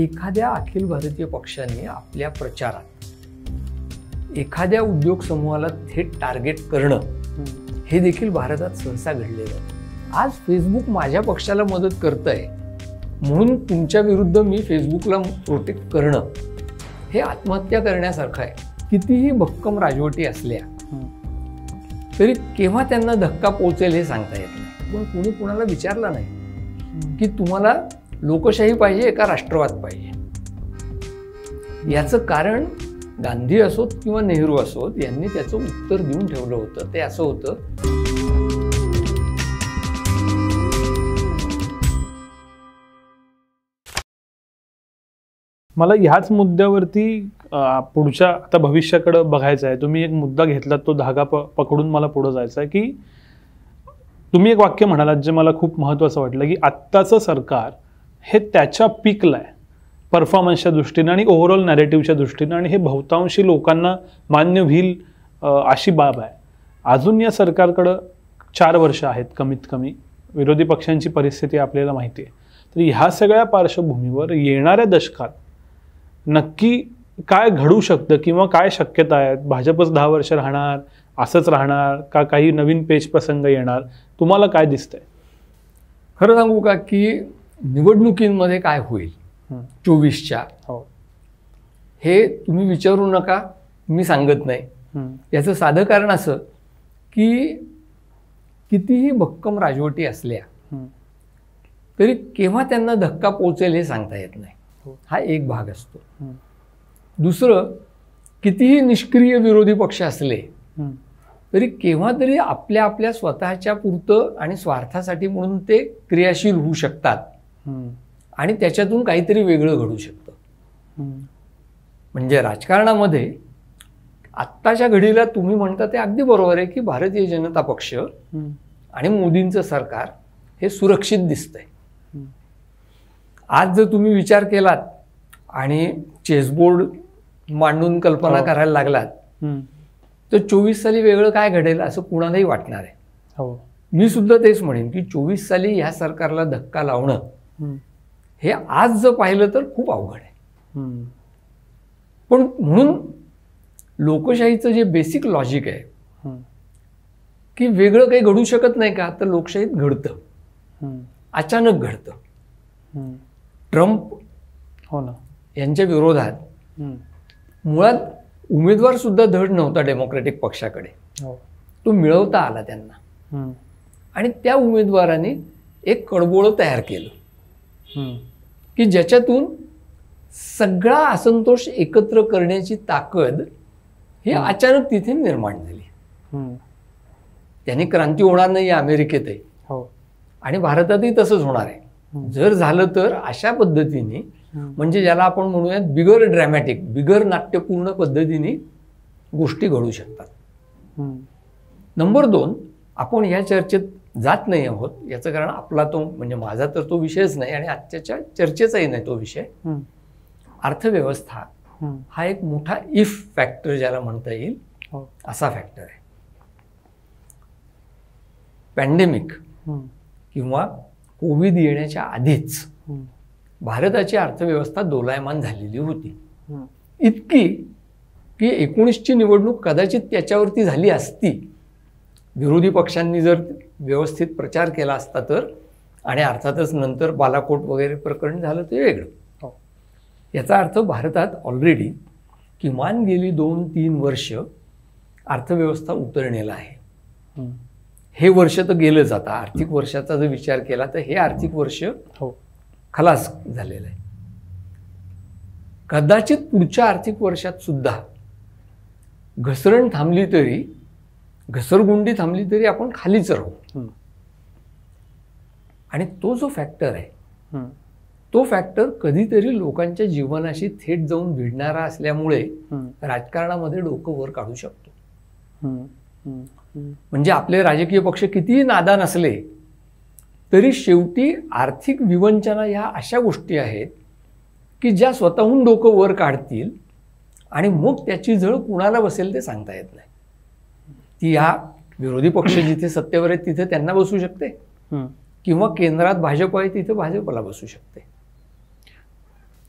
एखाद्या अखिल भारतीय पक्षाने आपल्या प्रचारात एखाद्या उद्योग समूहाला थेट टार्गेट करणं हे देखील भारतात सहसा घडलेलं आज फेसबुक माझ्या पक्षाला मदत करत आहे म्हणून तुमच्या विरुद्ध मी फेसबुकला प्रोटेक्ट करणं हे आत्महत्या करण्यासारखं आहे कितीही भक्कम राजवटी असल्या तरी केव्हा त्यांना धक्का पोहोचेल हे सांगता येत नाही पण कुणी कुणाला विचारलं नाही की तुम्हाला लोकशाही पाहिजे का राष्ट्रवाद पाहिजे याचं कारण गांधी असोत किंवा नेहरू असोत यांनी त्याचं उत्तर देऊन ठेवलं होतं ते असं होतं मला ह्याच मुद्द्यावरती पुढच्या आता भविष्याकडे बघायचं आहे तुम्ही एक मुद्दा घेतला तो धागा पकडून मला पुढे जायचं आहे की तुम्ही एक वाक्य म्हणालात जे मला खूप महत्त्वाचं वाटलं की आत्ताचं सरकार हे त्याच्या पीकला आहे परफॉर्मन्सच्या दृष्टीनं आणि ओव्हरऑल नॅरेटिव्हच्या दृष्टीनं आणि हे बहुतांशी लोकांना मान्य होईल अशी बाब आहे अजून या सरकारकडं चार वर्ष आहेत कमीत कमी विरोधी पक्षांची परिस्थिती आपल्याला माहिती आहे तर ह्या सगळ्या पार्श्वभूमीवर येणाऱ्या दशकात नक्की काय घडू शकतं किंवा काय शक्यता आहेत भाजपच दहा वर्ष राहणार असंच राहणार का काही नवीन पेज प्रसंग येणार तुम्हाला काय दिसतंय खरं सांगू का की निवडणुकींमध्ये काय होईल चोवीसच्या हो. हे तुम्ही विचारू नका मी सांगत नाही याचं साधं कारण असं की कितीही भक्कम राजवटी असल्या तरी केव्हा त्यांना धक्का पोहोचेल हे सांगता येत नाही हो. हा एक भाग असतो दुसरं कितीही निष्क्रिय विरोधी पक्ष असले तरी केव्हा तरी आपल्या आपल्या स्वतःच्या पुरतं आणि स्वार्थासाठी म्हणून ते क्रियाशील होऊ शकतात आणि त्याच्यातून काहीतरी वेगळं घडू शकतं म्हणजे राजकारणामध्ये आत्ताच्या घडीला तुम्ही म्हणता ते अगदी बरोबर आहे की भारतीय जनता पक्ष आणि मोदींचं सरकार हे सुरक्षित दिसतंय आज जर तुम्ही विचार केलात आणि चेसबोर्ड मांडून कल्पना हो. करायला लागलात तर चोवीस साली वेगळं काय घडेल असं कुणालाही वाटणार आहे हो मी सुद्धा तेच म्हणेन की चोवीस साली ह्या सरकारला धक्का लावणं हे आज जर पाहिलं तर खूप अवघड आहे पण म्हणून लोकशाहीचं जे बेसिक लॉजिक आहे की वेगळं काही घडू शकत नाही का तर लोकशाहीत घडतं अचानक घडतं ट्रम्प हो ना यांच्या विरोधात मुळात उमेदवार सुद्धा धड नव्हता डेमोक्रेटिक पक्षाकडे हो. तो मिळवता आला त्यांना आणि त्या उमेदवाराने एक कडबोळं तयार केलं की ज्याच्यातून सगळा असंतोष एकत्र करण्याची ताकद हे अचानक तिथे निर्माण झाली त्याने क्रांती होणार नाही अमेरिकेतही हो. आणि भारतातही तसंच होणार आहे जर झालं तर अशा पद्धतीने म्हणजे ज्याला आपण म्हणूयात बिगर ड्रॅमॅटिक बिगर नाट्यपूर्ण पद्धतीने गोष्टी घडू शकतात नंबर दोन आपण या चर्चेत जात नाही आहोत याचं कारण आपला तो म्हणजे माझा तर तो विषयच नाही आणि आजच्या चर्चेचाही नाही तो विषय अर्थव्यवस्था हा एक मोठा इफ फॅक्टर ज्याला म्हणता येईल हो. असा फॅक्टर आहे पॅन्डेमिक किंवा कोविड येण्याच्या आधीच भारताची अर्थव्यवस्था दोलायमान झालेली होती इतकी की एकोणीसची निवडणूक कदाचित त्याच्यावरती झाली असती विरोधी पक्षांनी जर व्यवस्थित प्रचार केला असता तर आणि अर्थातच नंतर बालाकोट वगैरे प्रकरण झालं ते वेगळं हो. याचा अर्थ भारतात ऑलरेडी किमान गेली दोन तीन वर्ष अर्थव्यवस्था उतरणेला आहे हे वर्ष तर गेलं जातं आर्थिक वर्षाचा जर विचार केला तर हे आर्थिक वर्ष हो खलास झालेलं आहे कदाचित पुढच्या आर्थिक वर्षात सुद्धा घसरण थांबली तरी घसरगुंडी थांबली तरी आपण खालीच राहू आणि तो जो फॅक्टर आहे तो फॅक्टर कधीतरी लोकांच्या जीवनाशी थेट जाऊन भिडणारा असल्यामुळे राजकारणामध्ये डोकं वर काढू शकतो म्हणजे आपले राजकीय पक्ष कितीही नादान असले तरी शेवटी आर्थिक विवंचना ह्या अशा गोष्टी आहेत की ज्या स्वतःहून डोकं वर काढतील आणि मग त्याची झळ कुणाला बसेल ते सांगता येत नाही ती ह्या विरोधी पक्ष जिथे सत्तेवर आहेत तिथे त्यांना बसू शकते किंवा केंद्रात भाजप आहे तिथे भाजपला बसू शकते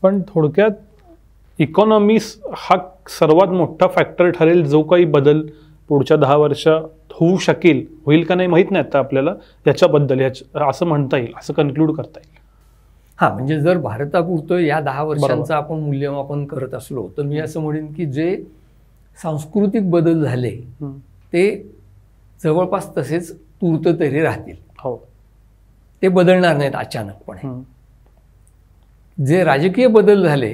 पण थोडक्यात इकॉनॉमी हा सर्वात मोठा फॅक्टर ठरेल जो काही बदल पुढच्या दहा वर्षात होऊ शकेल होईल का नाही माहीत नाही आता आपल्याला याच्याबद्दल याच्या असं म्हणता येईल असं कन्क्लूड करता येईल हा म्हणजे जर भारतापुरतं या दहा वर्षांचं आपण मूल्यमापन करत असलो तर मी असं म्हणेन की जे सांस्कृतिक बदल झाले ते जवळपास तसेच तूर्त तरी राहतील हो ते बदलणार नाहीत अचानकपणे जे राजकीय बदल झाले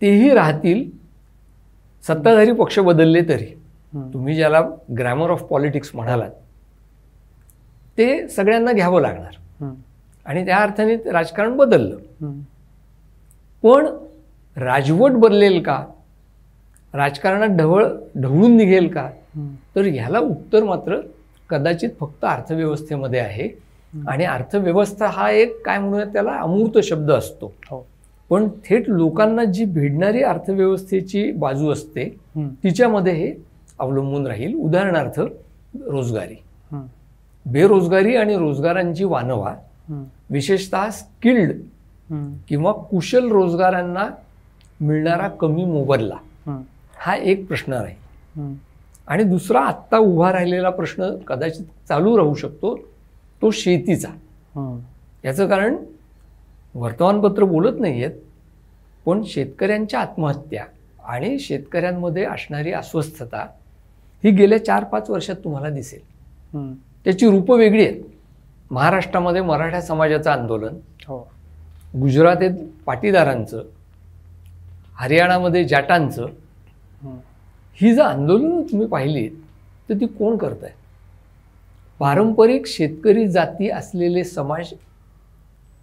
तेही राहतील सत्ताधारी पक्ष बदलले तरी तुम्ही ज्याला ग्रॅमर ऑफ पॉलिटिक्स म्हणालात ते सगळ्यांना घ्यावं लागणार आणि त्या अर्थाने राजकारण बदललं पण राजवट बदलेल का राजकारणात ढवळ ढवळून निघेल का तर ह्याला उत्तर मात्र कदाचित फक्त अर्थव्यवस्थेमध्ये आहे आणि अर्थव्यवस्था हा एक काय म्हणूया त्याला अमूर्त शब्द असतो हो. पण थेट लोकांना जी भिडणारी अर्थव्यवस्थेची बाजू असते तिच्यामध्ये हे अवलंबून राहील उदाहरणार्थ रोजगारी बेरोजगारी आणि रोजगारांची वानवा विशेषतः स्किल्ड किंवा कुशल रोजगारांना मिळणारा कमी मोबदला हा एक प्रश्न राहील आणि दुसरा आत्ता उभा राहिलेला प्रश्न कदाचित चालू राहू शकतो तो शेतीचा याचं कारण वर्तमानपत्र बोलत नाही आहेत पण शेतकऱ्यांच्या आत्महत्या आणि शेतकऱ्यांमध्ये असणारी अस्वस्थता ही गेल्या चार पाच वर्षात तुम्हाला दिसेल त्याची रूपं वेगळी आहेत महाराष्ट्रामध्ये मराठा समाजाचं आंदोलन हो. गुजरातेत पाटीदारांचं हरियाणामध्ये जाटांचं ही जर आंदोलनं तुम्ही पाहिलीत तर ती कोण करत आहे पारंपरिक शेतकरी जाती असलेले समाज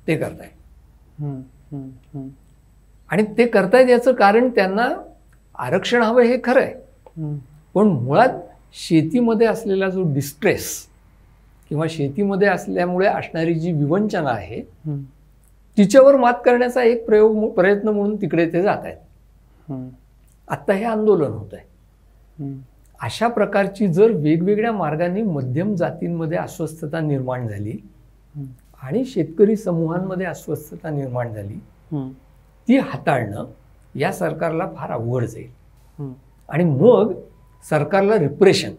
ते करत आहे आणि ते करतायत याचं कारण त्यांना आरक्षण हवं हे खरं आहे पण मुळात शेतीमध्ये असलेला जो डिस्ट्रेस किंवा शेतीमध्ये असल्यामुळे असणारी जी विवंचना आहे तिच्यावर मात करण्याचा एक प्रयोग प्रयत्न म्हणून तिकडे ते जात आहेत आत्ता हे आंदोलन होत आहे अशा प्रकारची जर वेगवेगळ्या मार्गाने मध्यम जातींमध्ये अस्वस्थता निर्माण झाली आणि शेतकरी समूहांमध्ये अस्वस्थता निर्माण झाली ती हाताळणं या सरकारला फार अवघड जाईल आणि मग सरकारला रिप्रेशन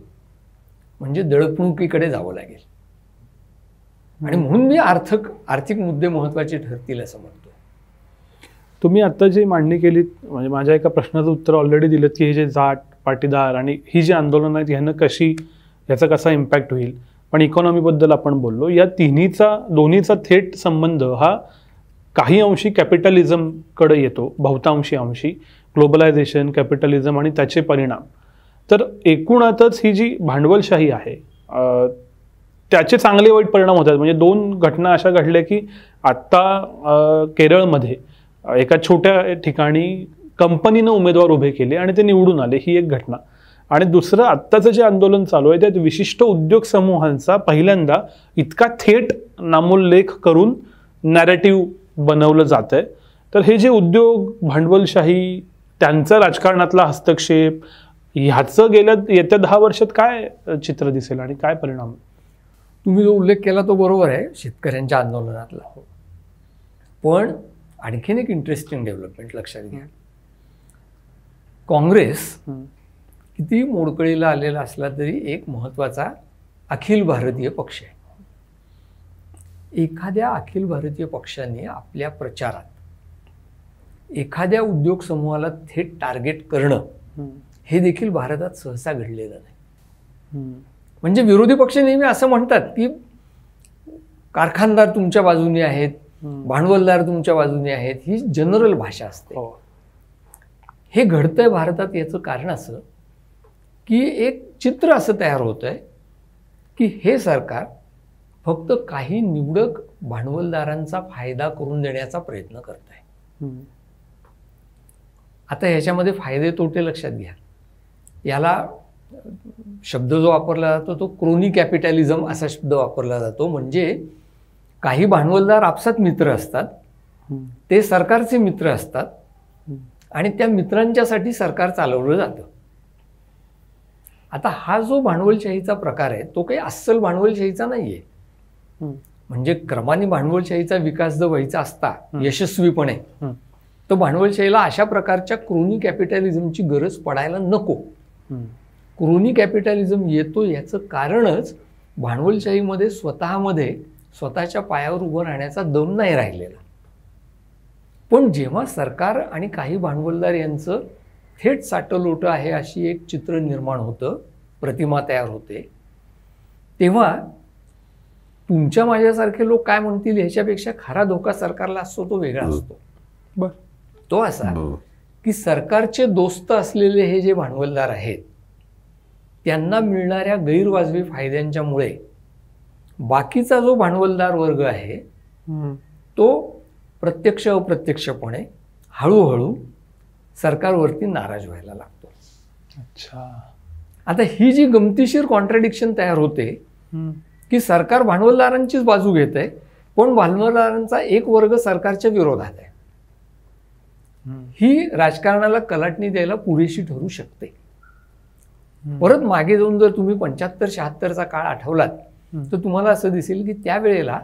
म्हणजे दळपणुकीकडे जावं लागेल आणि म्हणून मी आर्थिक आर्थिक मुद्दे महत्वाचे ठरतील असं म्हणतो तुम्ही आता जी मांडणी केली म्हणजे माझ्या एका प्रश्नाचं उत्तर ऑलरेडी दिलं की हे जे जाट पाटीदार आणि ही जी आंदोलनं आहेत ह्यानं कशी ह्याचा कसा इम्पॅक्ट होईल पण इकॉनॉमीबद्दल आपण बोललो या तिन्हीचा दोन्हीचा थेट संबंध हा काही अंशी कॅपिटलिझमकडे येतो बहुतांशी अंशी ग्लोबलायझेशन कॅपिटलिझम आणि त्याचे परिणाम तर एकूणातच ही जी भांडवलशाही आहे त्याचे चांगले वाईट परिणाम होतात म्हणजे दोन घटना अशा घडल्या की आत्ता केरळमध्ये एका छोट्या ठिकाणी कंपनीनं उमेदवार उभे केले आणि ते निवडून आले ही एक घटना आणि दुसरं आत्ताचं जे आंदोलन चालू आहे त्यात विशिष्ट उद्योग समूहांचा पहिल्यांदा इतका थेट नामोल्लेख करून नॅरेटिव्ह बनवलं जात आहे तर हे जे उद्योग भांडवलशाही त्यांचा राजकारणातला हस्तक्षेप ह्याचं गेल्या येत्या दहा वर्षात काय चित्र दिसेल आणि काय परिणाम तुम्ही जो उल्लेख केला तो बरोबर आहे शेतकऱ्यांच्या आंदोलनातला पण आणखीन एक इंटरेस्टिंग डेव्हलपमेंट लक्षात घ्या काँग्रेस किती मोडकळीला आलेला असला तरी एक महत्त्वाचा अखिल भारतीय पक्ष आहे एखाद्या अखिल भारतीय पक्षाने आपल्या प्रचारात एखाद्या उद्योग समूहाला थेट टार्गेट करणं हे देखील भारतात सहसा घडलेलं नाही म्हणजे विरोधी पक्ष नेहमी असं म्हणतात की कारखानदार तुमच्या बाजूने आहेत भांडवलदार तुमच्या बाजूने आहेत ही जनरल भाषा असते हो. हे घडतंय भारतात याचं कारण असं की एक चित्र असं तयार होतं आहे की हे सरकार फक्त काही निवडक भांडवलदारांचा फायदा करून देण्याचा प्रयत्न करत आहे आता ह्याच्यामध्ये फायदे तोटे लक्षात घ्या याला शब्द जो वापरला जातो तो क्रोनी कॅपिटॅलिझम असा शब्द वापरला जातो म्हणजे काही भांडवलदार आपसात मित्र असतात ते सरकारचे मित्र असतात आणि त्या मित्रांच्यासाठी सरकार चालवलं जातं आता हा जो भांडवलशाहीचा प्रकार आहे तो काही अस्सल भांडवलशाहीचा नाही आहे म्हणजे क्रमाने भांडवलशाहीचा विकास जर व्हायचा असता यशस्वीपणे तर भांडवलशाहीला अशा प्रकारच्या क्रोनी कॅपिटॅलिझमची गरज पडायला नको क्रोनी कॅपिटॅलिझम येतो याचं कारणच भांडवलशाहीमध्ये स्वतःमध्ये स्वतःच्या पायावर उभं राहण्याचा दम नाही राहिलेला पण जेव्हा सरकार आणि काही भांडवलदार यांचं थेट साटलोट आहे अशी एक चित्र निर्माण होतं प्रतिमा तयार होते तेव्हा तुमच्या माझ्यासारखे लोक काय म्हणतील ह्याच्यापेक्षा खरा धोका सरकारला असतो तो वेगळा असतो बर तो असा हो. की सरकारचे दोस्त असलेले हे जे भांडवलदार आहेत त्यांना मिळणाऱ्या गैरवाजवी फायद्यांच्यामुळे बाकीचा जो भांडवलदार वर्ग आहे तो प्रत्यक्ष अप्रत्यक्षपणे हळूहळू सरकारवरती नाराज व्हायला लागतो अच्छा आता ही जी गमतीशीर कॉन्ट्रडिक्शन तयार होते की सरकार भांडवलदारांचीच बाजू घेत आहे पण भांडवलदारांचा एक वर्ग सरकारच्या विरोधात आहे ही राजकारणाला कलाटणी द्यायला पुरेशी ठरू शकते परत मागे जाऊन जर तुम्ही पंच्याहत्तर शहात्तरचा काळ आठवलात तर तुम्हाला असं दिसेल की त्यावेळेला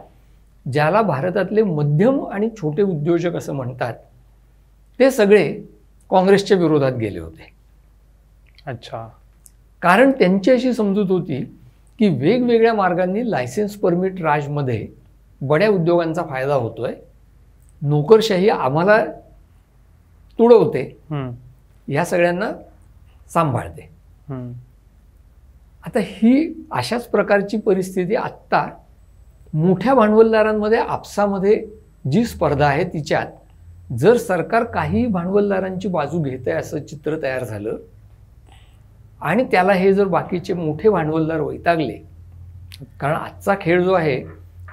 ज्याला भारतातले मध्यम आणि छोटे उद्योजक असं म्हणतात ते सगळे काँग्रेसच्या विरोधात गेले होते अच्छा कारण त्यांची अशी समजूत होती की वेगवेगळ्या मार्गांनी लायसन्स परमिट राजमध्ये बड्या उद्योगांचा फायदा होतोय नोकरशाही आम्हाला तुडवते ह्या सगळ्यांना सांभाळते आता ही अशाच प्रकारची परिस्थिती आत्ता मोठ्या भांडवलदारांमध्ये आपसामध्ये जी स्पर्धा आहे तिच्यात जर सरकार काही भांडवलदारांची बाजू घेत आहे असं चित्र तयार झालं आणि त्याला हे जर बाकीचे मोठे भांडवलदार वैतागले कारण आजचा खेळ जो आहे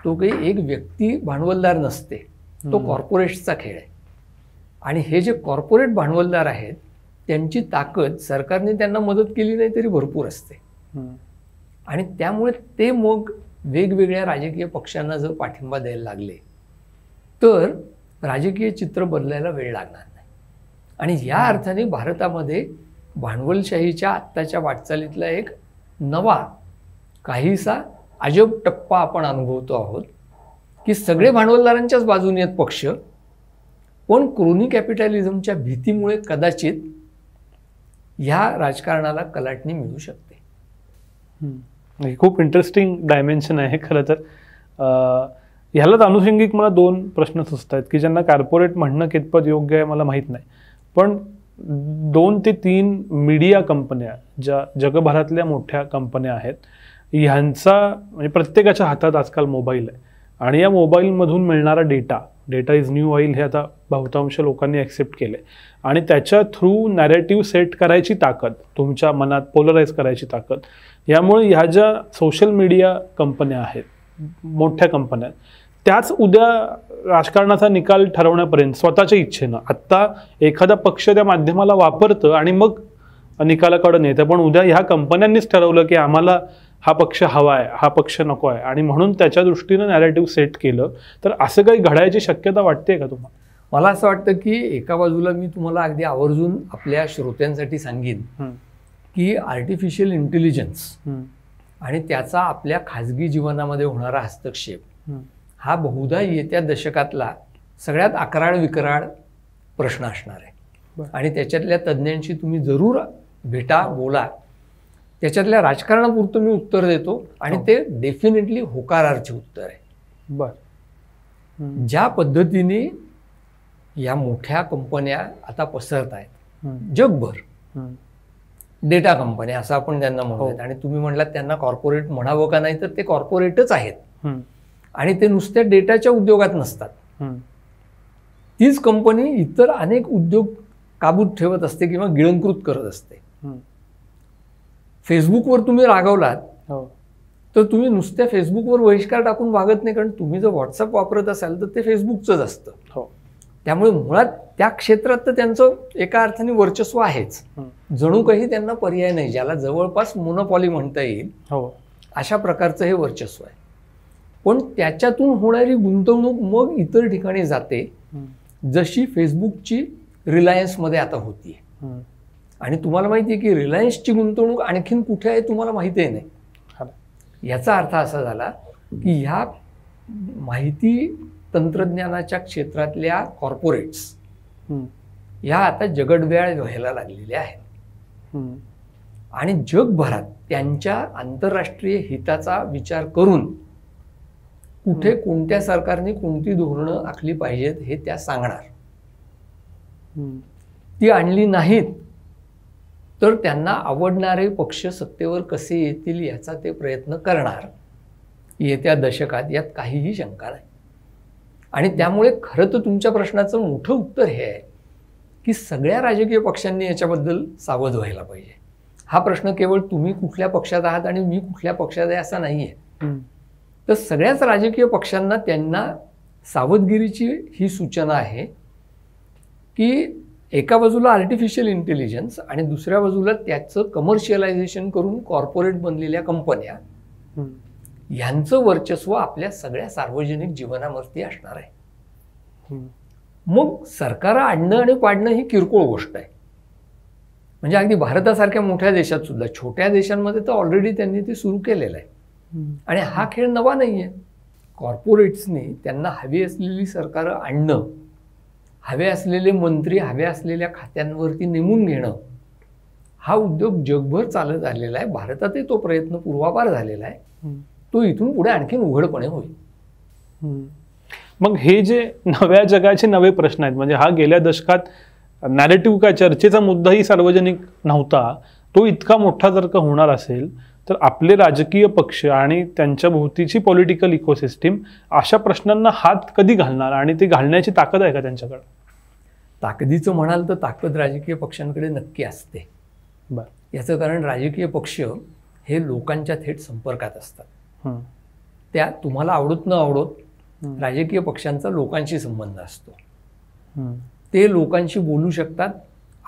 तो काही एक व्यक्ती भांडवलदार नसते तो कॉर्पोरेटचा खेळ आहे आणि हे जे कॉर्पोरेट भांडवलदार आहेत त्यांची ताकद सरकारने त्यांना मदत केली नाही तरी भरपूर असते आणि त्यामुळे ते मग वेगवेगळ्या राजकीय पक्षांना जर पाठिंबा द्यायला लागले तर राजकीय चित्र बदलायला वेळ लागणार नाही आणि या अर्थाने भारतामध्ये भांडवलशाहीच्या आत्ताच्या वाटचालीतला एक नवा काहीसा अजब टप्पा आपण अनुभवतो आहोत की सगळे भांडवलदारांच्याच बाजूने आहेत पक्ष पण क्रोनी कॅपिटॅलिझमच्या भीतीमुळे कदाचित ह्या राजकारणाला कलाटणी मिळू शकते हे खूप इंटरेस्टिंग डायमेन्शन आहे खरं तर ह्यालाच अनुषंगिक मला दोन प्रश्न सुचत आहेत की ज्यांना कार्पोरेट म्हणणं कितपत योग्य आहे मला माहीत नाही पण दोन ते तीन मीडिया कंपन्या ज्या जगभरातल्या मोठ्या कंपन्या आहेत ह्यांचा म्हणजे प्रत्येकाच्या हातात आजकाल मोबाईल आहे आणि या मोबाईलमधून मिळणारा data data is new oil हे आता बहुतांश लोकांनी ॲक्सेप्ट केले आणि त्याच्या थ्रू नॅरेटिव्ह सेट करायची ताकद तुमच्या मनात पोलराईज करायची ताकद यामुळे ह्या ज्या सोशल मीडिया कंपन्या आहेत मोठ्या कंपन्या त्याच उद्या राजकारणाचा निकाल ठरवण्यापर्यंत स्वतःच्या इच्छेनं आत्ता एखादा पक्ष त्या माध्यमाला वापरतं आणि मग निकालाकडं नेतं पण उद्या ह्या कंपन्यांनीच ठरवलं की आम्हाला हा पक्ष हवा आहे हा पक्ष नको आहे आणि म्हणून त्याच्या दृष्टीनं नॅरेटिव्ह सेट केलं तर असं काही घडायची शक्यता वाटते का तुम्हाला मला असं वाटतं की एका बाजूला मी तुम्हाला अगदी आवर्जून आपल्या श्रोत्यांसाठी सांगेन की आर्टिफिशियल इंटेलिजन्स आणि त्याचा आपल्या खाजगी जीवनामध्ये होणारा हस्तक्षेप हा बहुधा येत्या दशकातला सगळ्यात अकराळ विकराळ प्रश्न असणार आहे आणि त्याच्यातल्या तज्ज्ञांशी तुम्ही जरूर भेटा बोला त्याच्यातल्या राजकारणापुरतं मी उत्तर देतो आणि हो. ते डेफिनेटली होकारार्थी उत्तर आहे बर ज्या पद्धतीने या मोठ्या कंपन्या आता पसरत आहेत जगभर डेटा कंपन्या असं आपण त्यांना म्हणूयात हो. आणि तुम्ही म्हणलात त्यांना कॉर्पोरेट म्हणावं का नाही तर ते कॉर्पोरेटच आहेत आणि ते नुसत्या डेटाच्या उद्योगात नसतात तीच कंपनी इतर अनेक उद्योग काबूत ठेवत असते किंवा गिळंकृत करत असते फेसबुकवर तुम्ही रागवलात हो. तर तुम्ही नुसत्या फेसबुकवर बहिष्कार टाकून वागत नाही कारण तुम्ही जर व्हॉट्सअप वापरत असाल तर ते फेसबुकच असतं हो. त्यामुळे मुळात त्या क्षेत्रात तर त्यांचं एका अर्थाने वर्चस्व आहेच जणू काही त्यांना पर्याय नाही ज्याला जवळपास मोनोपॉली म्हणता येईल हो अशा प्रकारचं हे वर्चस्व आहे पण त्याच्यातून होणारी गुंतवणूक मग इतर ठिकाणी जाते जशी फेसबुकची रिलायन्समध्ये आता होती आणि तुम्हाला माहिती आहे की रिलायन्सची गुंतवणूक आणखीन कुठे आहे तुम्हाला माहितीही नाही याचा अर्थ असा झाला की ह्या माहिती तंत्रज्ञानाच्या क्षेत्रातल्या कॉर्पोरेट्स ह्या आता जगडव्याळ व्हायला लागलेल्या आहेत आणि जगभरात त्यांच्या आंतरराष्ट्रीय हिताचा विचार करून कुठे कोणत्या सरकारने कोणती धोरणं आखली पाहिजेत हे त्या सांगणार ती आणली नाहीत तर त्यांना आवडणारे पक्ष सत्तेवर कसे येतील याचा ते प्रयत्न करणार येत्या दशकात यात काहीही शंका नाही आणि त्यामुळे खरं तर तुमच्या प्रश्नाचं मोठं उत्तर हे आहे की सगळ्या राजकीय पक्षांनी याच्याबद्दल सावध व्हायला पाहिजे हा प्रश्न केवळ तुम्ही कुठल्या पक्षात आहात आणि मी कुठल्या पक्षात आहे असा नाही आहे तर सगळ्याच राजकीय पक्षांना त्यांना सावधगिरीची ही सूचना आहे की एका बाजूला आर्टिफिशियल इंटेलिजन्स आणि दुसऱ्या बाजूला त्याचं कमर्शियलायझेशन करून कॉर्पोरेट बनलेल्या कंपन्या यांचं वर्चस्व आपल्या सगळ्या सार्वजनिक जीवनावरती असणार आहे मग सरकार आणणं आणि पाडणं ही किरकोळ गोष्ट आहे म्हणजे अगदी भारतासारख्या मोठ्या देशात सुद्धा छोट्या देशांमध्ये तर ऑलरेडी त्यांनी ते सुरू केलेलं आहे आणि हा खेळ नवा नाही आहे कॉर्पोरेट्सनी त्यांना हवी असलेली सरकार आणणं हवे असलेले मंत्री हवे असलेल्या खात्यांवरती नेमून घेणं हा उद्योग जगभर चालत आलेला आहे भारतातही तो प्रयत्न पूर्वापार झालेला आहे तो इथून पुढे आणखी उघडपणे होईल मग हे जे नव्या जगाचे नवे प्रश्न आहेत म्हणजे हा गेल्या दशकात नॅरेटिव्ह काय चर्चेचा मुद्दाही सार्वजनिक नव्हता तो इतका मोठा जर का होणार असेल तर आपले राजकीय पक्ष आणि त्यांच्या भोवतीची पॉलिटिकल इकोसिस्टीम अशा प्रश्नांना हात कधी घालणार आणि ते घालण्याची ताकद आहे का त्यांच्याकडे ताकदीचं म्हणाल तर ताकद राजकीय पक्षांकडे नक्की असते बरं याचं कारण राजकीय पक्ष हे लोकांच्या थेट संपर्कात असतात त्या तुम्हाला आवडत न आवडत राजकीय पक्षांचा लोकांशी संबंध असतो ते लोकांशी बोलू शकतात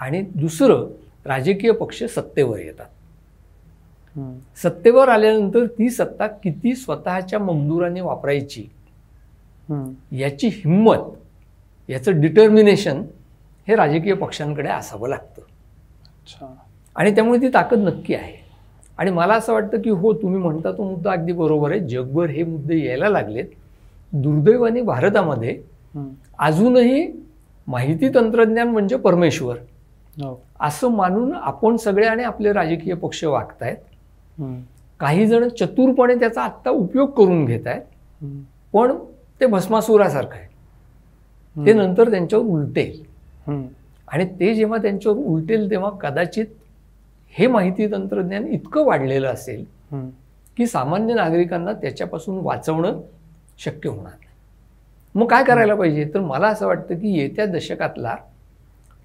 आणि दुसरं राजकीय पक्ष सत्तेवर येतात सत्तेवर आल्यानंतर ती सत्ता किती स्वतःच्या मंजुराने वापरायची याची हिंमत याचं डिटर्मिनेशन हे राजकीय पक्षांकडे असावं लागतं आणि त्यामुळे ती ताकद नक्की आहे आणि मला असं वाटतं की हो तुम्ही म्हणता तो मुद्दा अगदी बरोबर आहे जगभर हे मुद्दे यायला लागलेत दुर्दैवाने भारतामध्ये अजूनही माहिती तंत्रज्ञान म्हणजे परमेश्वर हो. असं मानून आपण सगळे आणि आपले राजकीय पक्ष वागतायत काही जण चतुरपणे त्याचा आत्ता उपयोग करून घेत आहेत पण ते भस्मासुरासारखं आहे ते नंतर त्यांच्यावर उलटेल आणि ते जेव्हा त्यांच्यावर उलटेल तेव्हा कदाचित हे माहिती तंत्रज्ञान इतकं वाढलेलं असेल की सामान्य नागरिकांना त्याच्यापासून वाचवणं शक्य होणार नाही मग काय करायला पाहिजे तर मला असं वाटतं की येत्या दशकातला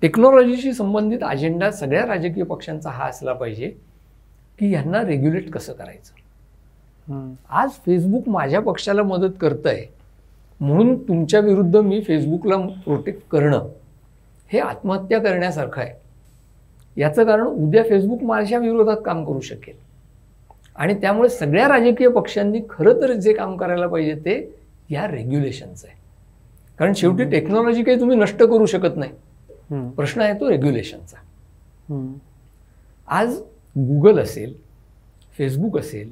टेक्नॉलॉजीशी संबंधित अजेंडा सगळ्या राजकीय पक्षांचा हा असला पाहिजे की यांना रेग्युलेट कसं करायचं आज फेसबुक माझ्या पक्षाला मदत करत आहे म्हणून तुमच्या विरुद्ध मी फेसबुकला प्रोटेक्ट करणं हे आत्महत्या करण्यासारखं आहे याचं कारण उद्या फेसबुक माझ्या विरोधात काम करू शकेल आणि त्यामुळे सगळ्या राजकीय पक्षांनी खरं तर जे काम करायला पाहिजे ते या रेग्युलेशनचं आहे कारण शेवटी टेक्नॉलॉजी काही तुम्ही नष्ट करू शकत नाही प्रश्न आहे तो रेग्युलेशनचा आज गुगल असेल फेसबुक असेल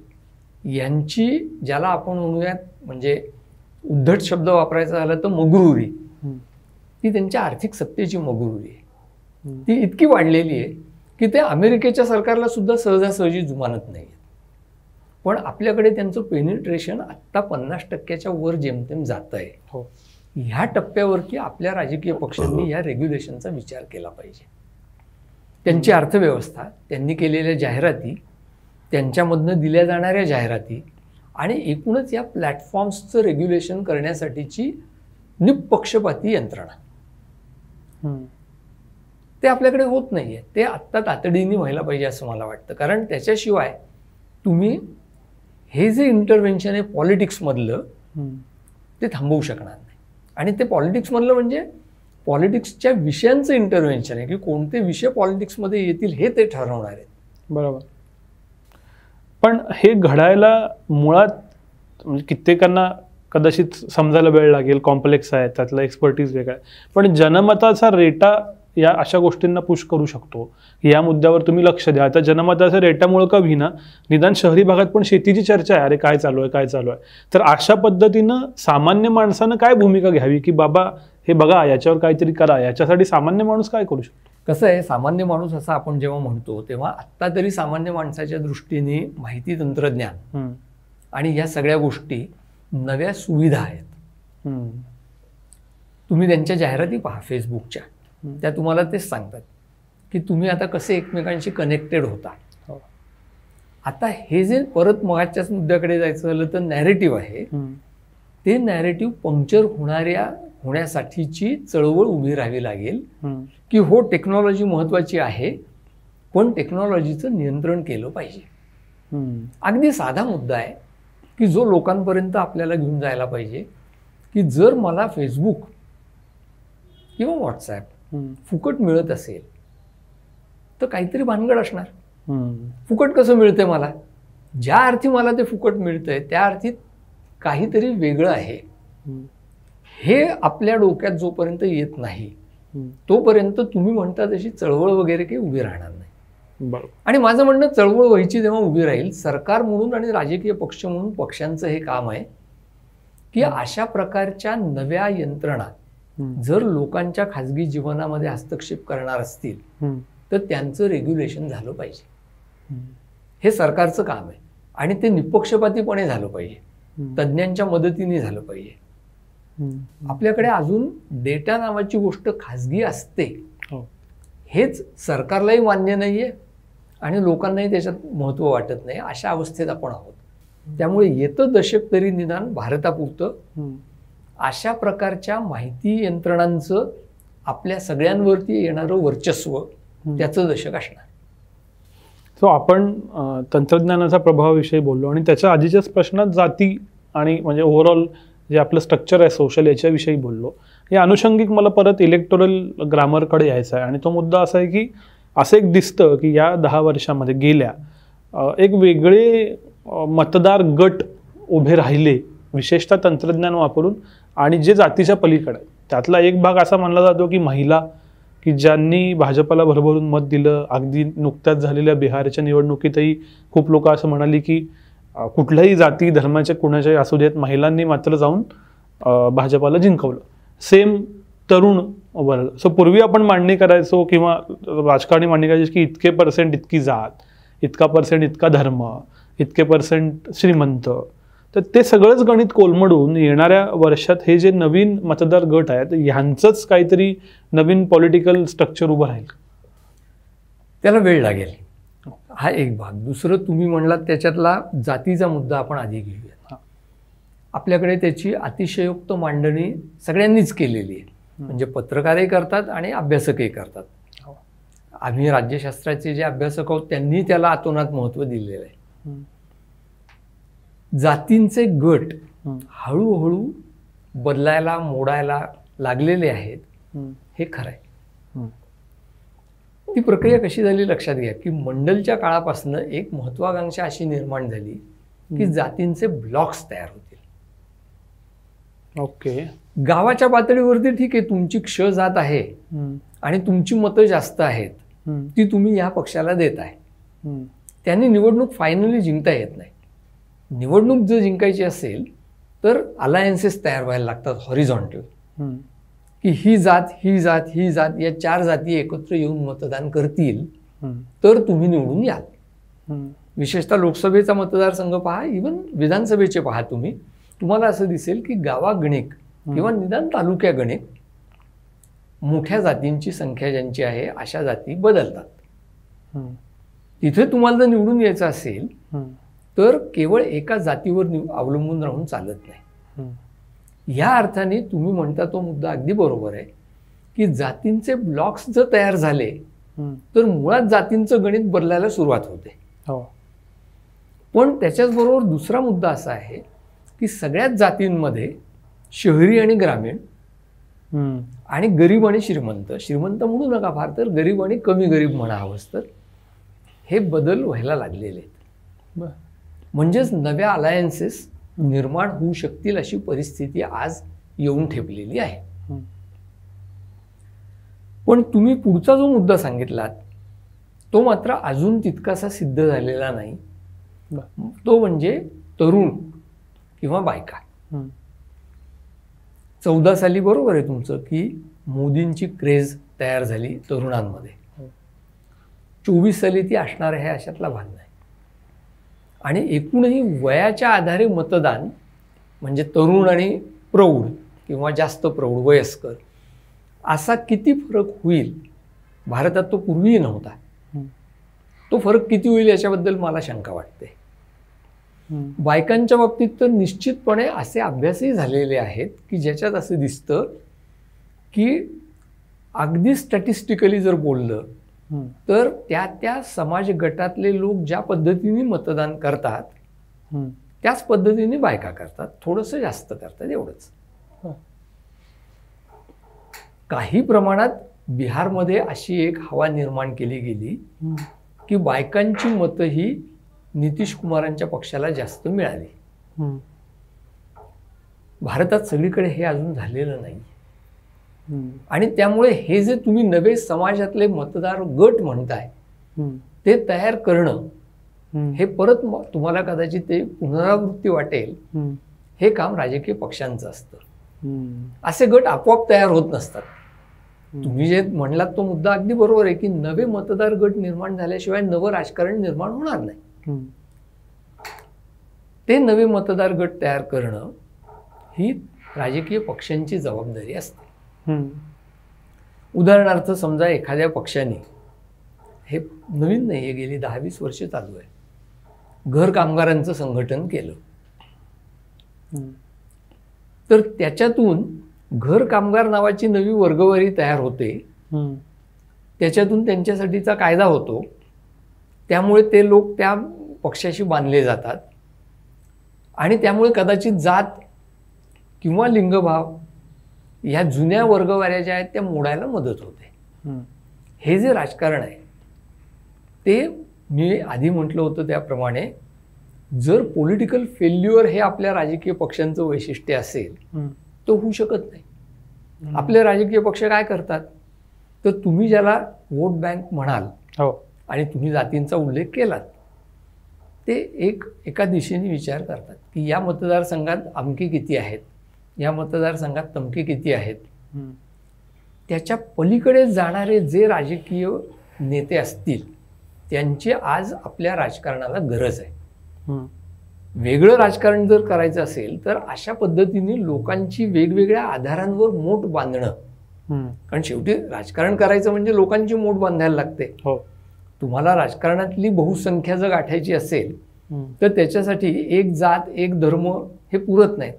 यांची ज्याला आपण म्हणूयात म्हणजे उद्धट शब्द वापरायचा झाला तर मगरुरी ती त्यांच्या आर्थिक सत्तेची मगरुरी आहे ती इतकी वाढलेली आहे की ते अमेरिकेच्या सरकारला सुद्धा सहजासहजी जुमानत नाही पण आपल्याकडे त्यांचं पेनिट्रेशन आत्ता पन्नास टक्क्याच्या वर जेमतेम जात आहे हो ह्या टप्प्यावर की आपल्या राजकीय पक्षांनी या रेग्युलेशनचा विचार केला पाहिजे त्यांची अर्थव्यवस्था त्यांनी केलेल्या जाहिराती त्यांच्यामधनं दिल्या जाणाऱ्या जाहिराती आणि एकूणच या प्लॅटफॉर्म्सचं रेग्युलेशन करण्यासाठीची निपक्षपाती यंत्रणा ते आपल्याकडे होत नाही आहे ते आत्ता तातडीने व्हायला पाहिजे असं मला वाटतं कारण त्याच्याशिवाय तुम्ही हे जे इंटरव्हेन्शन आहे पॉलिटिक्समधलं ते थांबवू शकणार नाही आणि ते पॉलिटिक्समधलं म्हणजे पॉलिटिक्सच्या विषयांचं इंटरव्हेन्शन आहे की कोणते विषय पॉलिटिक्समध्ये येतील हे ते ठरवणार आहेत बरोबर पण हे घडायला मुळात म्हणजे कित्येकांना कदाचित समजायला वेळ लागेल कॉम्प्लेक्स आहे त्यातलं एक्सपर्टीज वेगळा पण जनमताचा रेटा या अशा गोष्टींना पुश करू शकतो या मुद्द्यावर तुम्ही लक्ष द्या आता जनमताच्या रेटामुळं का विना निदान शहरी भागात पण शेतीची चर्चा आहे अरे काय चालू आहे काय चालू आहे तर अशा पद्धतीनं सामान्य माणसानं काय भूमिका घ्यावी की बाबा हे बघा याच्यावर काहीतरी करा याच्यासाठी सामान्य माणूस काय करू शकतो कसं आहे सामान्य माणूस असं आपण जेव्हा म्हणतो तेव्हा आत्ता तरी सामान्य माणसाच्या दृष्टीने माहिती तंत्रज्ञान आणि या सगळ्या गोष्टी नव्या सुविधा आहेत तुम्ही त्यांच्या जाहिराती पहा फेसबुकच्या त्या तुम्हाला तेच सांगतात की तुम्ही आता कसे एकमेकांशी कनेक्टेड होता हो. आता हे जे परत मगाच्याच मुद्द्याकडे जायचं झालं तर नॅरेटिव्ह आहे ते नॅरेटिव्ह पंक्चर होणाऱ्या होण्यासाठीची चळवळ उभी राहावी लागेल की हो टेक्नॉलॉजी महत्वाची आहे पण टेक्नॉलॉजीचं नियंत्रण केलं पाहिजे अगदी साधा मुद्दा आहे की जो लोकांपर्यंत आपल्याला घेऊन जायला पाहिजे की जर मला फेसबुक किंवा व्हॉट्सॲप फुकट मिळत असेल तर काहीतरी भानगड असणार फुकट कसं मिळतंय मला ज्या अर्थी मला ते फुकट मिळतंय त्या अर्थी काहीतरी वेगळं आहे हे आपल्या डोक्यात जोपर्यंत येत नाही तोपर्यंत तुम्ही म्हणता तशी चळवळ वगैरे काही उभी राहणार नाही आणि माझं म्हणणं चळवळ व्हायची तेव्हा उभी राहील सरकार म्हणून आणि राजकीय पक्ष म्हणून पक्षांचं हे काम आहे की अशा प्रकारच्या नव्या यंत्रणा जर लोकांच्या खाजगी जीवनामध्ये हस्तक्षेप करणार असतील तर त्यांचं रेग्युलेशन झालं पाहिजे हे सरकारचं काम आहे आणि ते निपक्षपातीपणे झालं पाहिजे तज्ज्ञांच्या मदतीने झालं पाहिजे आपल्याकडे अजून डेटा नावाची गोष्ट खाजगी असते हो. हेच सरकारलाही मान्य नाहीये आणि लोकांनाही त्याच्यात महत्व वाटत नाही अशा अवस्थेत आपण आहोत त्यामुळे येतं दशक तरी निदान भारतापुरतं अशा प्रकारच्या माहिती यंत्रणांचं आपल्या सगळ्यांवरती येणारं वर्चस्व त्याचं दशक असणार सो आपण तंत्रज्ञानाचा प्रभावाविषयी बोललो आणि त्याच्या आधीच्याच प्रश्नात जाती आणि म्हणजे ओव्हरऑल जे आपलं स्ट्रक्चर आहे सोशल याच्याविषयी बोललो या अनुषंगिक मला परत इलेक्टोरल ग्रामरकडे यायचा आहे आणि तो मुद्दा असा आहे की असं एक दिसतं की या दहा वर्षामध्ये गेल्या एक वेगळे मतदार गट उभे राहिले विशेषतः तंत्रज्ञान वापरून आणि जे जातीच्या पलीकडे त्यातला एक भाग असा मानला जातो की महिला की ज्यांनी भाजपाला भरभरून मत दिलं अगदी नुकत्याच झालेल्या बिहारच्या निवडणुकीतही खूप लोक असं म्हणाली की कुठल्याही जाती धर्माच्या कुणाच्याही असू देत महिलांनी मात्र जाऊन भाजपाला जिंकवलं सेम तरुण वर्ग सो पूर्वी आपण मांडणी करायचो किंवा राजकारणी मांडणी करायची की इतके पर्सेंट इतकी जात इतका पर्सेंट इतका धर्म इतके पर्सेंट श्रीमंत तर ते सगळंच गणित कोलमडून येणाऱ्या वर्षात हे जे नवीन मतदार गट आहेत ह्यांचंच काहीतरी नवीन पॉलिटिकल स्ट्रक्चर उभं राहील त्याला वेळ लागेल हा एक भाग दुसरं तुम्ही म्हणलात त्याच्यातला जातीचा मुद्दा आपण आधी घेऊया आपल्याकडे त्याची अतिशयोक्त मांडणी सगळ्यांनीच केलेली आहे म्हणजे पत्रकारही करतात आणि अभ्यासकही करतात हो. आम्ही राज्यशास्त्राचे जे अभ्यासक आहोत त्यांनी त्याला आतोनात महत्त्व दिलेलं आहे जातींचे गट हळूहळू बदलायला मोडायला लागलेले आहेत हे खरं आहे ती प्रक्रिया कशी झाली लक्षात घ्या की मंडलच्या काळापासून एक महत्वाकांक्षा अशी निर्माण झाली की जातींचे ब्लॉक्स तयार होतील ओके गावाच्या पातळीवरती ठीक आहे तुमची क्ष जात आहे आणि तुमची मतं जास्त आहेत ती तुम्ही या पक्षाला देत आहे त्यांनी निवडणूक फायनली जिंकता येत नाही निवडणूक जर जिंकायची असेल तर अलायन्सेस तयार व्हायला लागतात हॉरिझॉन्टल की ही जात ही जात ही जात या चार जाती एकत्र येऊन मतदान करतील तर तुम्ही निवडून याल विशेषतः लोकसभेचा मतदारसंघ पहा इवन विधानसभेचे पहा तुम्ही तुम्हाला असं दिसेल की गावागणिक किंवा निदान तालुक्या गणित मोठ्या जातींची संख्या ज्यांची आहे अशा जाती बदलतात तिथे तुम्हाला जर निवडून यायचं असेल तर केवळ एका जातीवर अवलंबून राहून चालत नाही ह्या अर्थाने तुम्ही म्हणता तो मुद्दा अगदी बरोबर आहे की जातींचे ब्लॉक्स जर तयार झाले तर मुळात जातींचं गणित बदलायला सुरुवात होते हो. पण त्याच्याच बरोबर दुसरा मुद्दा असा आहे की सगळ्याच जातींमध्ये शहरी आणि ग्रामीण आणि गरीब आणि श्रीमंत श्रीमंत म्हणू नका फार तर गरीब आणि कमी गरीब म्हणा हवंच तर हे बदल व्हायला लागलेले आहेत म्हणजेच नव्या अलायन्सेस निर्माण होऊ शकतील अशी परिस्थिती आज येऊन ठेपलेली आहे पण तुम्ही पुढचा जो मुद्दा सांगितलात तो मात्र अजून तितकासा सिद्ध झालेला नाही तो म्हणजे तरुण किंवा बायका चौदा साली बरोबर आहे तुमचं की मोदींची क्रेज तयार झाली तरुणांमध्ये चोवीस साली ती असणार हे अशातला भान आणि एकूणही वयाच्या आधारे मतदान म्हणजे तरुण आणि प्रौढ किंवा जास्त प्रौढ वयस्कर असा किती फरक होईल भारतात तो पूर्वीही नव्हता तो फरक किती होईल याच्याबद्दल मला शंका वाटते बायकांच्या बाबतीत तर निश्चितपणे असे अभ्यासही झालेले आहेत की ज्याच्यात असं दिसतं की अगदी स्टॅटिस्टिकली जर बोललं तर त्या त्या समाज गटातले लोक ज्या पद्धतीने मतदान करतात त्याच पद्धतीने बायका करतात थोडस जास्त करतात एवढंच काही प्रमाणात बिहारमध्ये अशी एक हवा निर्माण केली गेली की बायकांची मतं ही नितीश कुमारांच्या पक्षाला जास्त मिळाली भारतात सगळीकडे हे अजून झालेलं नाही आणि त्यामुळे हे जे तुम्ही नवे समाजातले मतदार गट म्हणताय ते तयार करणं हे परत तुम्हाला कदाचित ते पुनरावृत्ती वाटेल हे काम राजकीय पक्षांचं असतं असे गट आपोआप तयार होत नसतात तुम्ही जे म्हणलात तो मुद्दा अगदी बरोबर आहे की नवे मतदार गट निर्माण झाल्याशिवाय नवं राजकारण निर्माण होणार नाही ते नवे मतदार गट तयार करणं ही राजकीय पक्षांची जबाबदारी असते उदाहरणार्थ समजा एखाद्या पक्षाने हे नवीन नाही हे गेली दहा वीस वर्ष चालू आहे घर कामगारांचं संघटन केलं तर त्याच्यातून घर कामगार नावाची नवी वर्गवारी तयार होते त्याच्यातून त्यांच्यासाठीचा कायदा होतो त्यामुळे ते लोक त्या पक्षाशी बांधले जातात आणि त्यामुळे कदाचित जात किंवा लिंगभाव ह्या जुन्या वर्गवाऱ्या ज्या आहेत त्या मोडायला मदत होते हे जे राजकारण आहे ते मी आधी म्हटलं होतं त्याप्रमाणे जर पॉलिटिकल फेल्युअर हे आपल्या राजकीय पक्षांचं वैशिष्ट्य असेल तो होऊ शकत नाही आपले राजकीय पक्ष काय करतात तर तुम्ही ज्याला वोट बँक म्हणाल हो आणि तुम्ही जातींचा उल्लेख केलात ते एक एका दिशेने विचार करतात की या मतदारसंघात अमकी किती आहेत या मतदारसंघात तमके किती आहेत त्याच्या पलीकडे जाणारे जे राजकीय नेते असतील त्यांची आज आपल्या राजकारणाला गरज आहे वेगळं राजकारण जर करायचं असेल तर अशा पद्धतीने लोकांची वेगवेगळ्या आधारांवर मोठ बांधणं कारण शेवटी राजकारण करायचं म्हणजे लोकांची मोठ बांधायला लागते हो तुम्हाला राजकारणातली बहुसंख्या जर गाठायची असेल तर त्याच्यासाठी एक जात एक धर्म हे पुरत नाही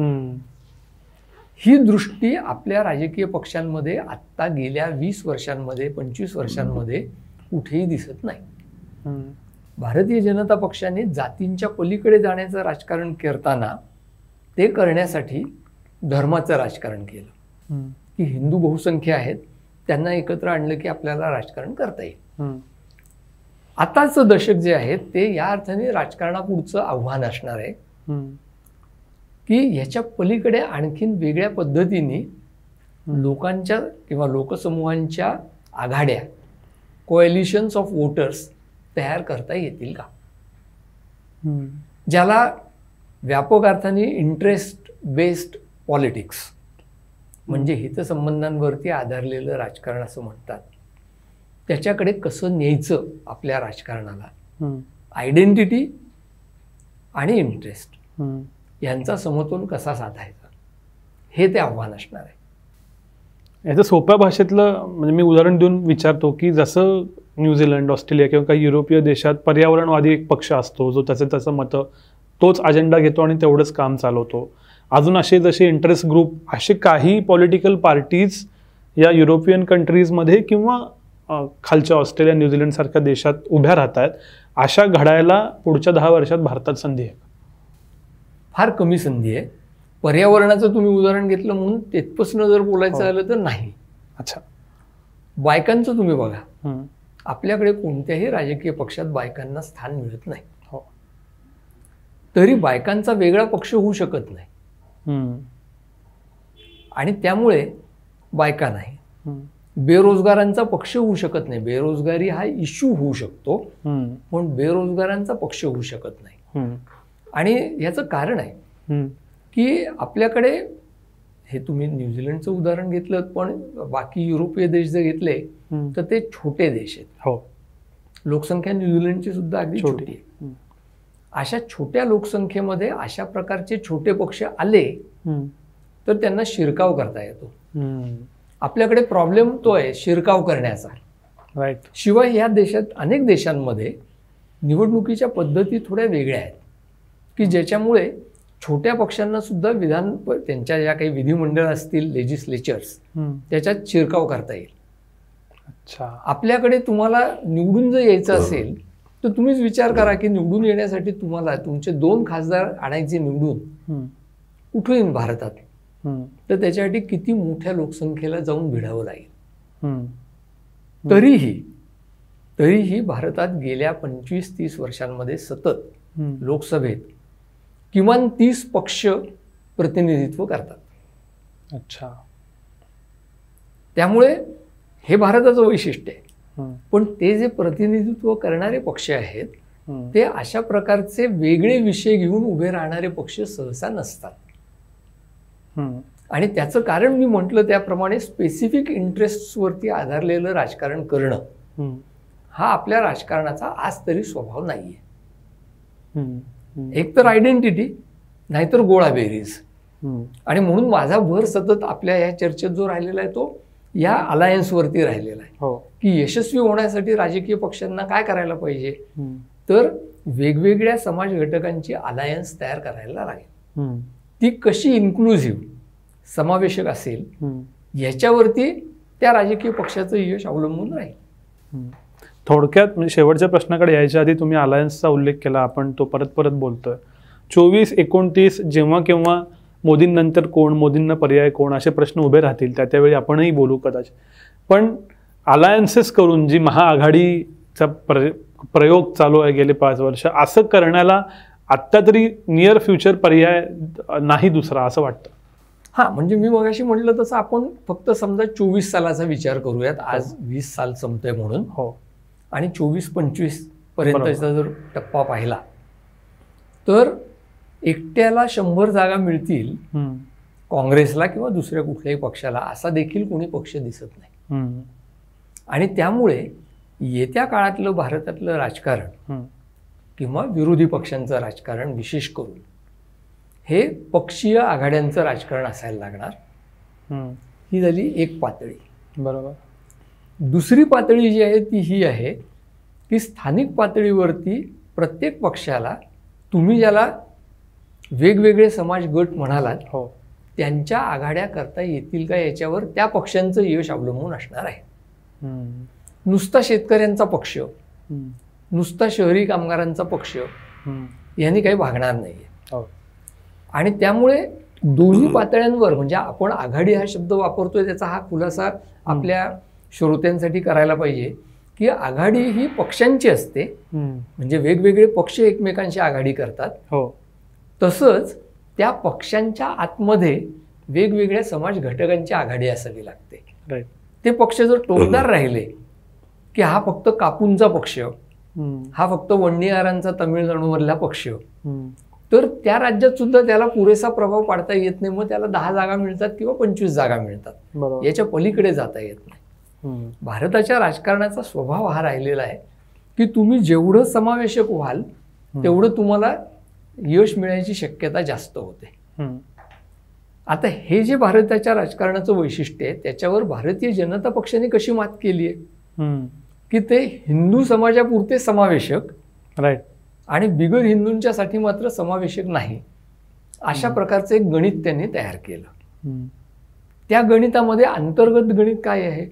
ही दृष्टी आपल्या राजकीय पक्षांमध्ये आता गेल्या वीस वर्षांमध्ये पंचवीस वर्षांमध्ये कुठेही दिसत नाही भारतीय जनता पक्षाने जातींच्या पलीकडे जाण्याचं राजकारण करताना ते करण्यासाठी धर्माचं राजकारण केलं की हिंदू बहुसंख्य आहेत त्यांना एकत्र आणलं की आपल्याला राजकारण करता येईल आताच दशक जे आहे ते या अर्थाने राजकारणापुढचं आव्हान असणार आहे की ह्याच्या पलीकडे आणखीन वेगळ्या पद्धतीने लोकांच्या किंवा लोकसमूहांच्या आघाड्या कोएलिशन्स ऑफ वोटर्स तयार करता येतील का ज्याला व्यापक अर्थाने इंटरेस्ट बेस्ड पॉलिटिक्स म्हणजे हितसंबंधांवरती आधारलेलं राजकारण असं म्हणतात त्याच्याकडे कसं न्यायचं आपल्या राजकारणाला आयडेंटिटी आणि इंटरेस्ट यांचा समतोल कसा साधायचा हे ते आव्हान असणार आहे याचं सोप्या भाषेतलं म्हणजे मी उदाहरण देऊन विचारतो की जसं न्यूझीलंड ऑस्ट्रेलिया किंवा काही युरोपीय देशात पर्यावरणवादी एक पक्ष असतो जो त्याचं त्याचं मतं तोच अजेंडा घेतो आणि तेवढंच काम चालवतो अजून असे जसे इंटरेस्ट ग्रुप असे काही पॉलिटिकल पार्टीज या युरोपियन कंट्रीजमध्ये किंवा खालच्या ऑस्ट्रेलिया न्यूझीलंडसारख्या देशात उभ्या राहत आहेत अशा घडायला पुढच्या दहा वर्षात भारतात संधी आहे फार कमी संधी आहे पर्यावरणाचं तुम्ही उदाहरण घेतलं म्हणून तेथपासून जर बोलायचं आलं हो. तर नाही अच्छा बायकांचं तुम्ही बघा आपल्याकडे कोणत्याही राजकीय पक्षात बायकांना स्थान मिळत नाही हो. तरी बायकांचा वेगळा पक्ष होऊ शकत नाही आणि त्यामुळे बायका नाही बेरोजगारांचा पक्ष होऊ शकत नाही बेरोजगारी हा इश्यू होऊ शकतो पण बेरोजगारांचा पक्ष होऊ शकत नाही आणि याचं कारण आहे की आपल्याकडे हे तुम्ही न्यूझीलंडचं उदाहरण घेतलं पण बाकी युरोपीय देश जर घेतले तर ते छोटे देश आहेत हो लोकसंख्या न्यूझीलंडची सुद्धा अगदी छोटी आहे अशा छोट्या लोकसंख्येमध्ये अशा प्रकारचे छोटे पक्ष आले तर त्यांना शिरकाव करता येतो आपल्याकडे प्रॉब्लेम तो आहे शिरकाव करण्याचा शिवाय या देशात अनेक देशांमध्ये निवडणुकीच्या पद्धती थोड्या वेगळ्या आहेत की ज्याच्यामुळे छोट्या पक्षांना सुद्धा विधान त्यांच्या ज्या काही विधिमंडळ असतील लेजिस्लेचर्स त्याच्यात चिरकाव करता येईल अच्छा आपल्याकडे तुम्हाला निवडून जर यायचं असेल तर तुम्हीच विचार करा की निवडून येण्यासाठी तुम्हाला तुमचे दोन खासदार आणायचे निवडून कुठून भारतात तर त्याच्यासाठी किती मोठ्या लोकसंख्येला जाऊन भिडावं लागेल तरीही तरीही भारतात गेल्या पंचवीस तीस वर्षांमध्ये सतत लोकसभेत किमान तीस पक्ष प्रतिनिधित्व करतात अच्छा त्यामुळे हे भारताचं वैशिष्ट्य आहे पण ते जे प्रतिनिधित्व करणारे पक्ष आहेत ते अशा प्रकारचे वेगळे विषय घेऊन उभे राहणारे पक्ष सहसा नसतात आणि त्याचं कारण मी म्हटलं त्याप्रमाणे स्पेसिफिक वरती आधारलेलं राजकारण करणं हा आपल्या राजकारणाचा आज तरी स्वभाव नाहीये एक तर आयडेंटिटी नाहीतर गोळा बेरीज आणि म्हणून माझा भर सतत आपल्या या चर्चेत जो राहिलेला आहे तो या अलायन्सवरती राहिलेला आहे हो. की यशस्वी होण्यासाठी राजकीय पक्षांना काय करायला पाहिजे तर वेगवेगळ्या समाज घटकांची अलायन्स तयार करायला लागेल ती कशी इन्क्लुझिव्ह समावेशक असेल याच्यावरती त्या राजकीय पक्षाचं यश अवलंबून राहील थोडक्यात म्हणजे शेवटच्या प्रश्नाकडे यायच्या आधी तुम्ही अलायन्सचा उल्लेख केला आपण तो परत परत बोलतोय चोवीस एकोणतीस जेव्हा केव्हा मोदींनंतर कोण मोदींना पर्याय कोण असे प्रश्न उभे राहतील त्या त्यावेळी आपणही बोलू कदाचित पण अलायन्सेस करून जी महाआघाडीचा प्र प्रयोग चालू आहे गेले पाच वर्ष असं करण्याला आत्ता तरी नियर फ्युचर पर्याय नाही दुसरा असं वाटतं हां म्हणजे मी मगाशी म्हटलं तसं आपण फक्त समजा चोवीस सालाचा विचार करूयात आज हो. वीस साल संपतोय म्हणून हो आणि चोवीस पंचवीस पर्यंतचा जर टप्पा पाहिला तर एकट्याला शंभर जागा मिळतील काँग्रेसला किंवा दुसऱ्या कुठल्याही पक्षाला असा देखील कोणी पक्ष दिसत नाही आणि त्यामुळे येत्या काळातलं भारतातलं राजकारण किंवा विरोधी पक्षांचं राजकारण विशेष करून हे पक्षीय आघाड्यांचं राजकारण असायला लागणार ही झाली एक पातळी बरोबर दुसरी पातळी जी आहे ती ही आहे की स्थानिक पातळीवरती प्रत्येक पक्षाला तुम्ही ज्याला वेगवेगळे समाज गट म्हणालात हो त्यांच्या आघाड्या करता येतील का याच्यावर त्या पक्षांचं यश अवलंबून असणार आहे नुसता शेतकऱ्यांचा पक्ष नुसता शहरी कामगारांचा पक्ष यांनी काही भागणार नाहीये हो. आणि त्यामुळे दोन्ही पातळ्यांवर म्हणजे आपण आघाडी हा शब्द वापरतोय त्याचा हा खुलासा आपल्या श्रोत्यांसाठी करायला पाहिजे की आघाडी ही पक्षांची असते म्हणजे वेगवेगळे पक्ष एकमेकांशी आघाडी करतात हो तसंच त्या पक्षांच्या आतमध्ये वेगवेगळ्या समाज घटकांची आघाडी असावी लागते ते पक्ष जर टोकदार राहिले की हा फक्त कापूंचा पक्ष हा फक्त वणणीहारांचा तमिळनाडूमधला पक्ष तर त्या राज्यात सुद्धा त्याला पुरेसा प्रभाव पाडता येत नाही मग त्याला दहा जागा मिळतात किंवा पंचवीस जागा मिळतात याच्या पलीकडे जाता येत नाही भारताच्या राजकारणाचा स्वभाव हा राहिलेला आहे की तुम्ही जेवढं समावेशक व्हाल तेवढं तुम्हाला यश मिळण्याची शक्यता जास्त होते आता हे जे भारताच्या राजकारणाचं वैशिष्ट्य आहे त्याच्यावर भारतीय जनता पक्षाने कशी मात केली आहे की ते हिंदू समाजापुरते समावेशक राईट आणि बिगर हिंदूंच्यासाठी मात्र समावेशक नाही अशा प्रकारचं एक गणित त्यांनी तयार केलं त्या गणितामध्ये अंतर्गत गणित काय आहे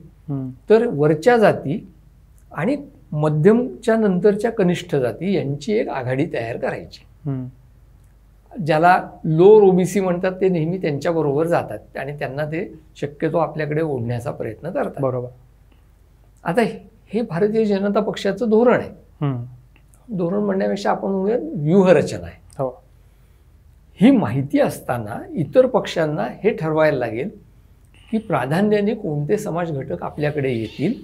तर वरच्या जाती आणि मध्यमच्या नंतरच्या कनिष्ठ जाती यांची एक आघाडी तयार करायची ज्याला लो ओबीसी म्हणतात ते नेहमी त्यांच्याबरोबर जातात आणि त्यांना ते शक्यतो आपल्याकडे ओढण्याचा प्रयत्न करतात बरोबर आता हे भारतीय जनता पक्षाचं धोरण आहे धोरण म्हणण्यापेक्षा आपण म्हणूया व्यूहरचना आहे हो ही माहिती असताना इतर पक्षांना हे ठरवायला लागेल की प्राधान्याने कोणते समाज घटक आपल्याकडे येतील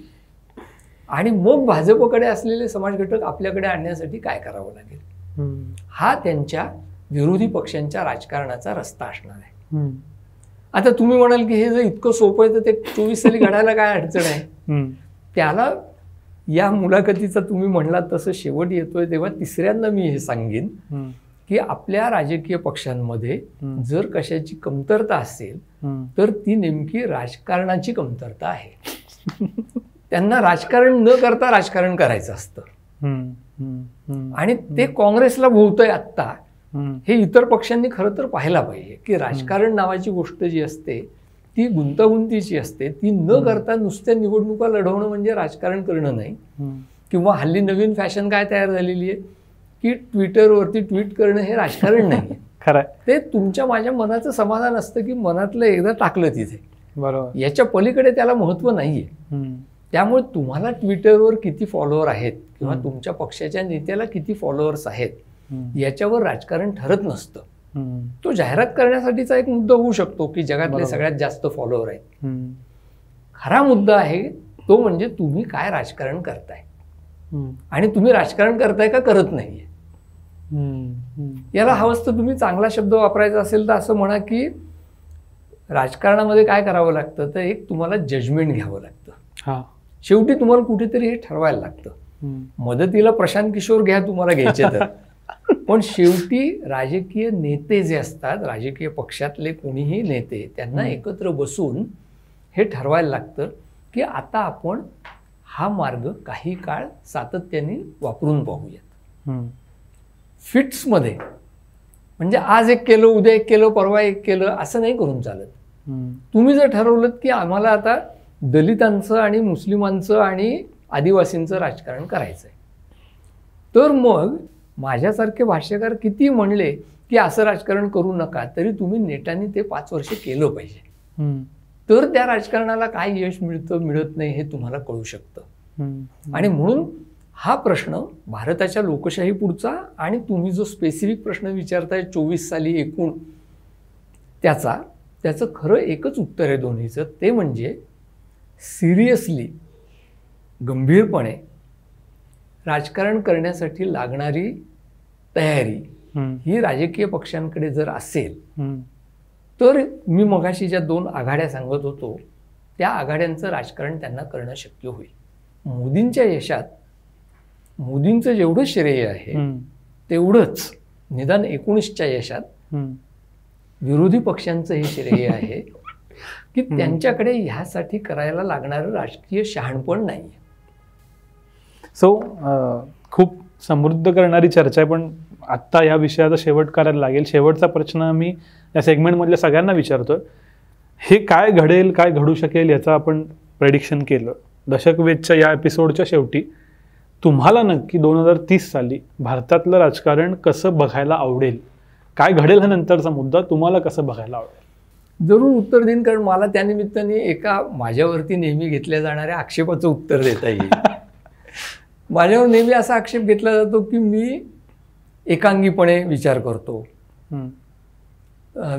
आणि मग भाजपकडे असलेले समाज घटक आपल्याकडे आणण्यासाठी काय करावं लागेल हा त्यांच्या विरोधी पक्षांच्या राजकारणाचा रस्ता असणार आहे आता तुम्ही म्हणाल की हे जर इतकं सोपं आहे तर ते चोवीस साली घडायला काय अडचण आहे त्याला या मुलाखतीचा तुम्ही म्हणला तसं शेवट येतोय तेव्हा तिसऱ्यांदा मी हे सांगेन की आपल्या राजकीय पक्षांमध्ये जर कशाची कमतरता असेल तर ती नेमकी राजकारणाची कमतरता आहे त्यांना राजकारण न करता राजकारण करायचं असतं आणि ते काँग्रेसला भोवतय आत्ता हे इतर पक्षांनी खरं तर पाहायला पाहिजे की राजकारण नावाची गोष्ट जी असते ती गुंतागुंतीची असते ती न करता नुसत्या निवडणुका लढवणं म्हणजे राजकारण करणं नाही किंवा हल्ली नवीन फॅशन काय तयार झालेली आहे की ट्विटरवरती ट्विट करणं हे राजकारण नाही खरं ते तुमच्या माझ्या मनाचं समाधान असतं की मनातलं एकदा टाकलं तिथे बरोबर याच्या पलीकडे त्याला महत्व नाहीये त्यामुळे तुम्हाला ट्विटरवर किती फॉलोअर आहेत किंवा तुमच्या पक्षाच्या नेत्याला किती फॉलोअर्स आहेत याच्यावर राजकारण ठरत नसतं तो जाहिरात करण्यासाठीचा एक मुद्दा होऊ शकतो की जगातले सगळ्यात जास्त फॉलोअर आहेत खरा मुद्दा आहे तो म्हणजे तुम्ही काय राजकारण करताय आणि तुम्ही राजकारण करताय का करत नाहीये याला हवंच तर तुम्ही चांगला शब्द वापरायचा असेल तर असं म्हणा की राजकारणामध्ये काय करावं लागतं तर एक तुम्हाला जजमेंट घ्यावं लागतं शेवटी तुम्हाला कुठेतरी हे ठरवायला लागतं मदतीला प्रशांत किशोर घ्या तुम्हाला घ्यायचे तर पण शेवटी राजकीय नेते जे असतात राजकीय पक्षातले कोणीही नेते त्यांना एकत्र बसून हे ठरवायला लागतं की आता आपण हा मार्ग काही काळ सातत्याने वापरून पाहूयात फिट्समध्ये म्हणजे आज एक केलं उद्या एक केलं परवा एक केलं असं नाही करून चालत तुम्ही जर ठरवलं की आम्हाला आता दलितांचं आणि मुस्लिमांचं आणि आदिवासींचं राजकारण करायचं आहे तर मग माझ्यासारखे भाष्यकार किती म्हणले की असं राजकारण करू नका तरी तुम्ही नेटाने ते पाच वर्ष केलं पाहिजे तर त्या राजकारणाला काय यश मिळतं मिळत नाही हे तुम्हाला कळू शकतं आणि म्हणून हा प्रश्न भारताच्या लोकशाही पुढचा आणि तुम्ही जो स्पेसिफिक प्रश्न विचारताय चोवीस साली एकूण त्याचा त्याचं खरं एकच उत्तर आहे दोन्हीचं ते म्हणजे सिरियसली गंभीरपणे राजकारण करण्यासाठी लागणारी तयारी ही राजकीय पक्षांकडे जर असेल तर मी मगाशी ज्या दोन आघाड्या सांगत होतो त्या आघाड्यांचं राजकारण त्यांना करणं शक्य होईल मोदींच्या यशात मोदींचं जेवढं श्रेय आहे तेवढंच निदान एकोणीसच्या यशात विरोधी पक्षांचं हे श्रेय आहे की त्यांच्याकडे ह्यासाठी करायला लागणार राजकीय शहाणपण नाही सो so, uh, खूप समृद्ध करणारी चर्चा आहे पण आत्ता या विषयाचा शेवट करायला लागेल शेवटचा प्रश्न आम्ही या सेगमेंटमधल्या सगळ्यांना विचारतो हे काय घडेल काय घडू शकेल याचं आपण प्रेडिक्शन केलं दशकवेदच्या या एपिसोडच्या शेवटी तुम्हाला नक्की दोन हजार तीस साली भारतातलं राजकारण कसं बघायला आवडेल काय घडेल हा नंतरचा मुद्दा तुम्हाला कसं बघायला आवडेल जरूर उत्तर देईन कारण मला त्यानिमित्ताने एका माझ्यावरती नेहमी घेतल्या जाणाऱ्या आक्षेपाचं उत्तर देता येईल माझ्यावर नेहमी असा आक्षेप घेतला जातो की मी एकांगीपणे विचार करतो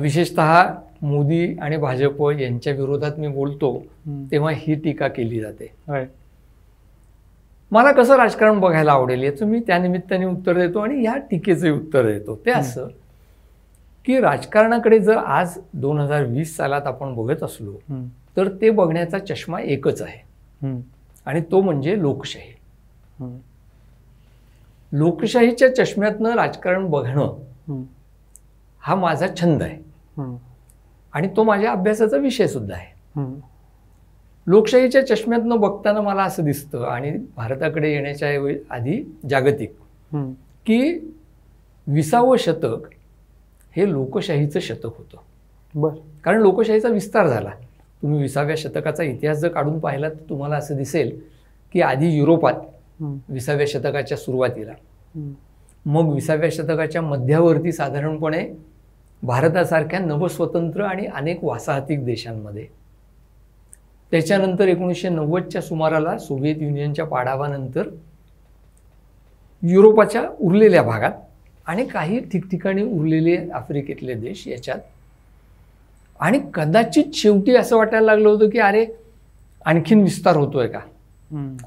विशेषत मोदी आणि भाजप यांच्या विरोधात मी बोलतो तेव्हा ही टीका केली जाते मला कसं राजकारण बघायला आवडेल याचं मी त्यानिमित्ताने उत्तर देतो आणि या टीकेचंही उत्तर देतो ते असं की राजकारणाकडे जर आज दोन हजार वीस सालात आपण बघत असलो तर ते बघण्याचा चष्मा एकच आहे आणि तो म्हणजे लोकशाही लोकशाहीच्या चष्म्यातनं राजकारण बघणं हा माझा छंद आहे आणि तो माझ्या अभ्यासाचा विषय सुद्धा आहे लोकशाहीच्या चष्म्यातनं बघताना मला असं दिसतं आणि भारताकडे येण्याच्या आधी जागतिक की विसावं शतक हे लोकशाहीचं शतक होतं बरं कारण लोकशाहीचा विस्तार झाला तुम्ही विसाव्या शतकाचा इतिहास जर काढून पाहिला तर तुम्हाला असं दिसेल की आधी युरोपात विसाव्या शतकाच्या सुरुवातीला मग विसाव्या शतकाच्या मध्यावरती साधारणपणे भारतासारख्या नवस्वतंत्र आणि अनेक वासाहतिक देशांमध्ये त्याच्यानंतर एकोणीसशे नव्वदच्या सुमाराला सोव्हिएत युनियनच्या पाडावानंतर युरोपाच्या उरलेल्या भागात आणि काही ठिकठिकाणी उरलेले आफ्रिकेतले देश याच्यात आणि कदाचित शेवटी असं वाटायला लागलं होतं की अरे आणखीन विस्तार होतोय का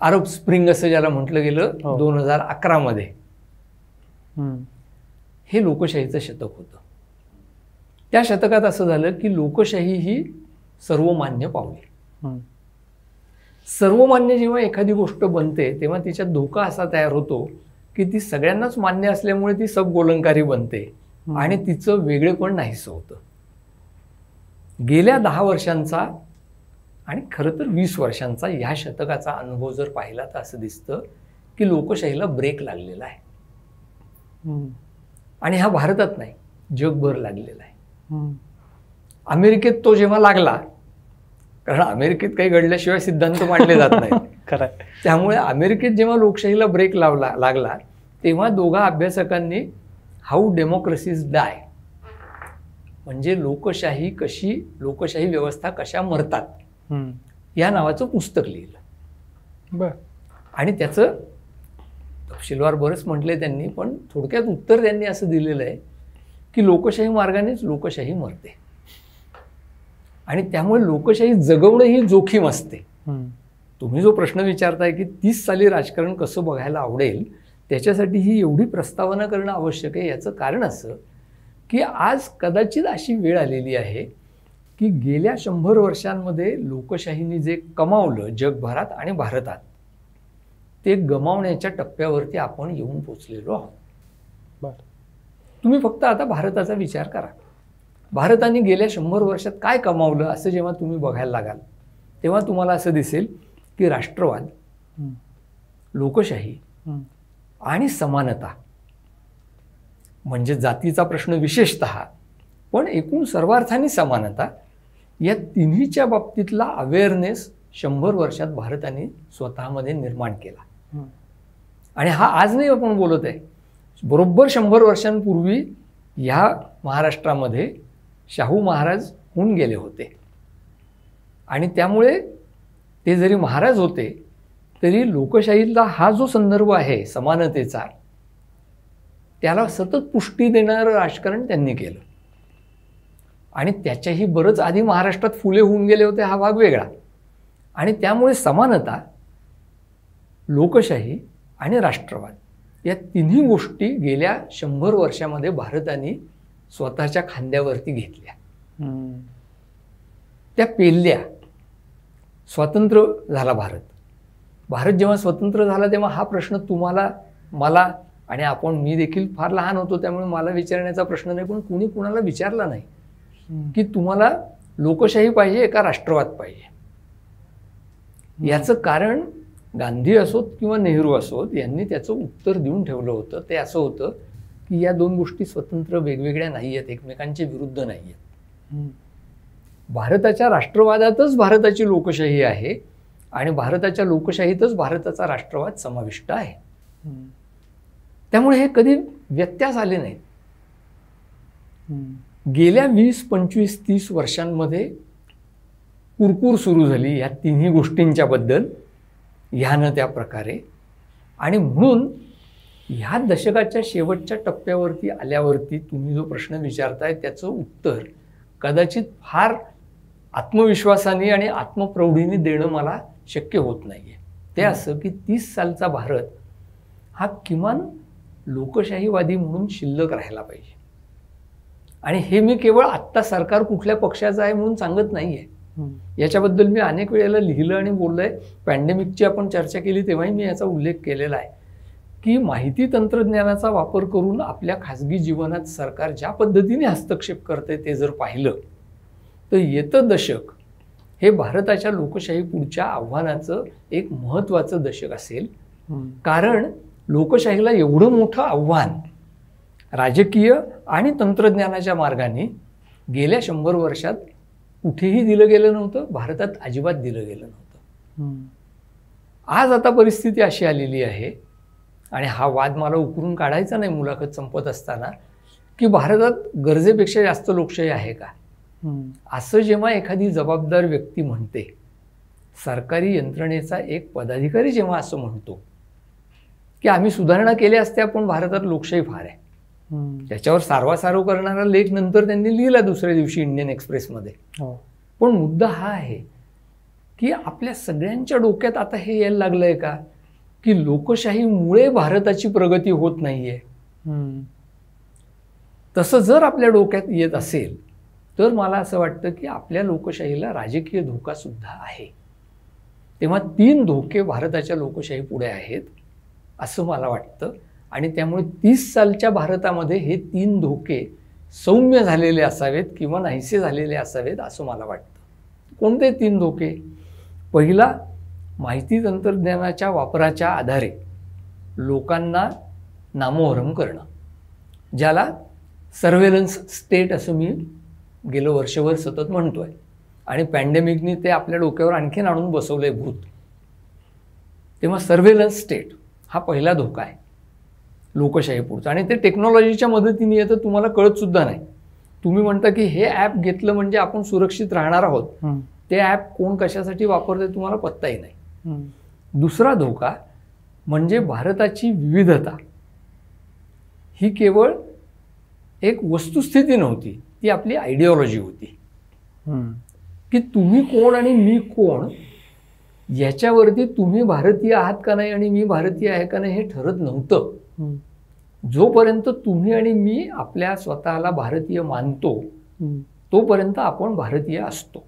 अरब स्प्रिंग असं ज्याला म्हटलं गेलं हो. दोन हजार अकरामध्ये हे लोकशाहीचं शतक होतं त्या शतकात असं झालं की लोकशाही ही सर्वमान्य पावली सर्वमान्य जेव्हा एखादी गोष्ट बनते तेव्हा तिच्यात धोका असा तयार होतो की ती सगळ्यांनाच मान्य असल्यामुळे ती सब गोलंकारी बनते आणि तिचं वेगळेपण नाहीस होतं गेल्या दहा वर्षांचा आणि खर तर वीस वर्षांचा ह्या शतकाचा अनुभव जर पाहिला तर असं दिसतं की लोकशाहीला ब्रेक लागलेला आहे आणि हा भारतात नाही जगभर लागलेला आहे अमेरिकेत तो जेव्हा लागला कारण अमेरिकेत काही घडल्याशिवाय सिद्धांत मांडले जात नाही खरं त्यामुळे अमेरिकेत जेव्हा लोकशाहीला ब्रेक लावला लागला तेव्हा दोघा अभ्यासकांनी हाऊ डेमोक्रेसीज डाय म्हणजे लोकशाही कशी लोकशाही व्यवस्था कशा मरतात या नावाचं पुस्तक लिहिलं बर आणि त्याचं तपशीलवार बरंच म्हटले त्यांनी पण थोडक्यात उत्तर त्यांनी असं दिलेलं आहे की लोकशाही मार्गानेच लोकशाही मरते आणि त्यामुळे लोकशाही जगवणं ही जोखीम असते तुम्ही जो प्रश्न विचारताय की तीस साली राजकारण कसं बघायला आवडेल त्याच्यासाठी ही एवढी प्रस्तावना करणं आवश्यक आहे याचं कारण असं की आज कदाचित अशी वेळ आलेली आहे की गेल्या शंभर वर्षांमध्ये लोकशाहीने जे कमावलं जगभरात आणि भारतात ते गमावण्याच्या टप्प्यावरती आपण येऊन पोचलेलो आहोत तुम्ही फक्त आता भारताचा विचार करा भारताने गेल्या शंभर वर्षात काय कमावलं असं जेव्हा तुम्ही बघायला लागाल तेव्हा तुम्हाला असं दिसेल की राष्ट्रवाद लोकशाही आणि समानता म्हणजे जातीचा प्रश्न विशेषत पण एकूण सर्वार्थाने समानता या तिन्हीच्या बाबतीतला अवेअरनेस शंभर वर्षात भारताने स्वतःमध्ये निर्माण केला आणि हा आज नाही आपण बोलत आहे बरोबर शंभर वर्षांपूर्वी ह्या महाराष्ट्रामध्ये शाहू महाराज होऊन गेले होते आणि त्यामुळे ते जरी महाराज होते तरी लोकशाहीला हा जो संदर्भ आहे समानतेचा त्याला सतत पुष्टी देणारं राजकारण त्यांनी केलं आणि त्याच्याही बरंच आधी महाराष्ट्रात फुले होऊन गेले होते हा भाग वेगळा आणि त्यामुळे समानता लोकशाही आणि राष्ट्रवाद या तिन्ही गोष्टी गेल्या शंभर वर्षामध्ये भारताने स्वतःच्या खांद्यावरती घेतल्या त्या पेलल्या स्वतंत्र झाला भारत भारत जेव्हा स्वतंत्र झाला तेव्हा हा प्रश्न तुम्हाला मला आणि आपण मी देखील फार लहान होतो त्यामुळे मला विचारण्याचा प्रश्न नाही पण कुणी कुणाला विचारला नाही की तुम्हाला लोकशाही पाहिजे एका राष्ट्रवाद पाहिजे याचं कारण गांधी असोत किंवा नेहरू असोत यांनी त्याचं उत्तर देऊन ठेवलं होतं ते असं होतं की या दोन गोष्टी स्वतंत्र वेगवेगळ्या नाही आहेत एकमेकांच्या विरुद्ध नाही आहेत भारताच्या राष्ट्रवादातच भारताची लोकशाही आहे आणि भारताच्या लोकशाहीतच भारताचा राष्ट्रवाद समाविष्ट आहे त्यामुळे हे कधी व्यत्यास आले नाहीत गेल्या वीस पंचवीस तीस वर्षांमध्ये कुरकूर सुरू झाली या तिन्ही गोष्टींच्याबद्दल ह्यानं त्या प्रकारे आणि म्हणून ह्या दशकाच्या शेवटच्या टप्प्यावरती आल्यावरती तुम्ही जो प्रश्न विचारताय त्याचं उत्तर कदाचित फार आत्मविश्वासाने आणि आत्मप्रौढीने देणं मला शक्य होत नाही ते असं की तीस सालचा भारत हा किमान लोकशाहीवादी म्हणून शिल्लक राहायला पाहिजे आणि हे मी केवळ आत्ता सरकार कुठल्या पक्षाचं आहे म्हणून सांगत नाही आहे याच्याबद्दल मी अनेक वेळेला लिहिलं आणि बोललं आहे पॅन्डेमिकची आपण चर्चा केली तेव्हाही मी याचा उल्लेख केलेला आहे की माहिती तंत्रज्ञानाचा वापर करून आपल्या खाजगी जीवनात सरकार ज्या पद्धतीने हस्तक्षेप करते ते जर पाहिलं तर येतं दशक हे भारताच्या लोकशाही पुढच्या आव्हानाचं एक महत्त्वाचं दशक असेल कारण लोकशाहीला एवढं मोठं आव्हान राजकीय आणि तंत्रज्ञानाच्या मार्गाने गेल्या शंभर वर्षात कुठेही दिलं गेलं नव्हतं भारतात अजिबात दिलं गेलं नव्हतं आज आता परिस्थिती अशी आलेली आहे आणि हा वाद मला उकरून काढायचा नाही मुलाखत संपत असताना की भारतात गरजेपेक्षा जास्त लोकशाही आहे का असं जेव्हा एखादी जबाबदार व्यक्ती म्हणते सरकारी यंत्रणेचा एक पदाधिकारी जेव्हा असं म्हणतो की आम्ही सुधारणा केल्या असत्या पण भारतात लोकशाही फार आहे त्याच्यावर सारवासारव करणारा लेख नंतर त्यांनी लिहिला दुसऱ्या दिवशी इंडियन एक्सप्रेसमध्ये हो. पण मुद्दा हा आहे की आपल्या सगळ्यांच्या डोक्यात आता हे यायला आहे का की लोकशाहीमुळे भारताची प्रगती होत नाहीये तसं जर आपल्या डोक्यात येत असेल तर मला असं वाटतं की आपल्या लोकशाहीला राजकीय धोका सुद्धा आहे तेव्हा तीन धोके भारताच्या लोकशाही पुढे आहेत असं मला वाटतं आणि त्यामुळे तीस सालच्या भारतामध्ये हे तीन धोके सौम्य झालेले असावेत किंवा नाहीसे झालेले असावेत असं मला वाटतं कोणते तीन धोके पहिला माहिती तंत्रज्ञानाच्या वापराच्या आधारे लोकांना नामोहरम करणं ज्याला सर्वेलन्स स्टेट असं मी गेलं वर्षभर सतत म्हणतो आहे आणि पॅन्डेमिकनी ते आपल्या डोक्यावर आणखीन आणून बसवलं आहे भूत तेव्हा सर्वेलन्स स्टेट हा पहिला धोका आहे लोकशाहीपुढचा आणि ते टेक्नॉलॉजीच्या मदतीने येतं तुम्हाला कळतसुद्धा नाही तुम्ही म्हणता की हे ॲप घेतलं म्हणजे आपण सुरक्षित राहणार आहोत ते ॲप कोण कशासाठी वापरते तुम्हाला पत्ताही नाही दुसरा धोका म्हणजे भारताची विविधता ही केवळ एक वस्तुस्थिती नव्हती ती आपली आयडिओलॉजी होती की तुम्ही कोण आणि मी कोण याच्यावरती तुम्ही भारतीय आहात का नाही आणि मी भारतीय आहे का नाही हे ठरत नव्हतं जोपर्यंत तुम्ही आणि मी आपल्या स्वतःला भारतीय मानतो तोपर्यंत आपण भारतीय असतो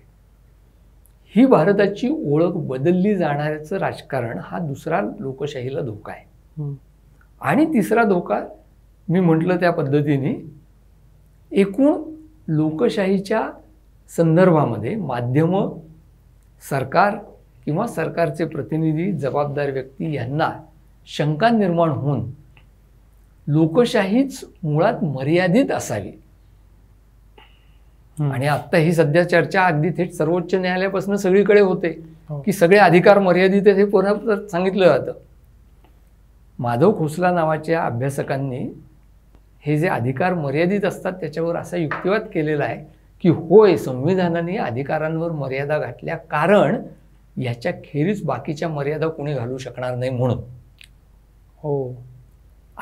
ही भारताची ओळख बदलली जाणाऱ्याचं राजकारण हा दुसरा लोकशाहीला धोका आहे आणि तिसरा धोका मी म्हटलं त्या पद्धतीने एकूण लोकशाहीच्या संदर्भामध्ये माध्यमं सरकार किंवा सरकारचे प्रतिनिधी जबाबदार व्यक्ती यांना शंका निर्माण होऊन लोकशाहीच मुळात मर्यादित असावी आणि आता ही सध्या चर्चा अगदी थेट सर्वोच्च न्यायालयापासून सगळीकडे होते हो. की सगळे अधिकार मर्यादित हे पूर्ण सांगितलं जातं माधव खोसला नावाच्या अभ्यासकांनी हे जे अधिकार मर्यादित असतात त्याच्यावर असा युक्तिवाद केलेला आहे की होय संविधानाने अधिकारांवर मर्यादा घातल्या कारण याच्या खेरीज बाकीच्या मर्यादा कोणी घालू शकणार नाही म्हणून हो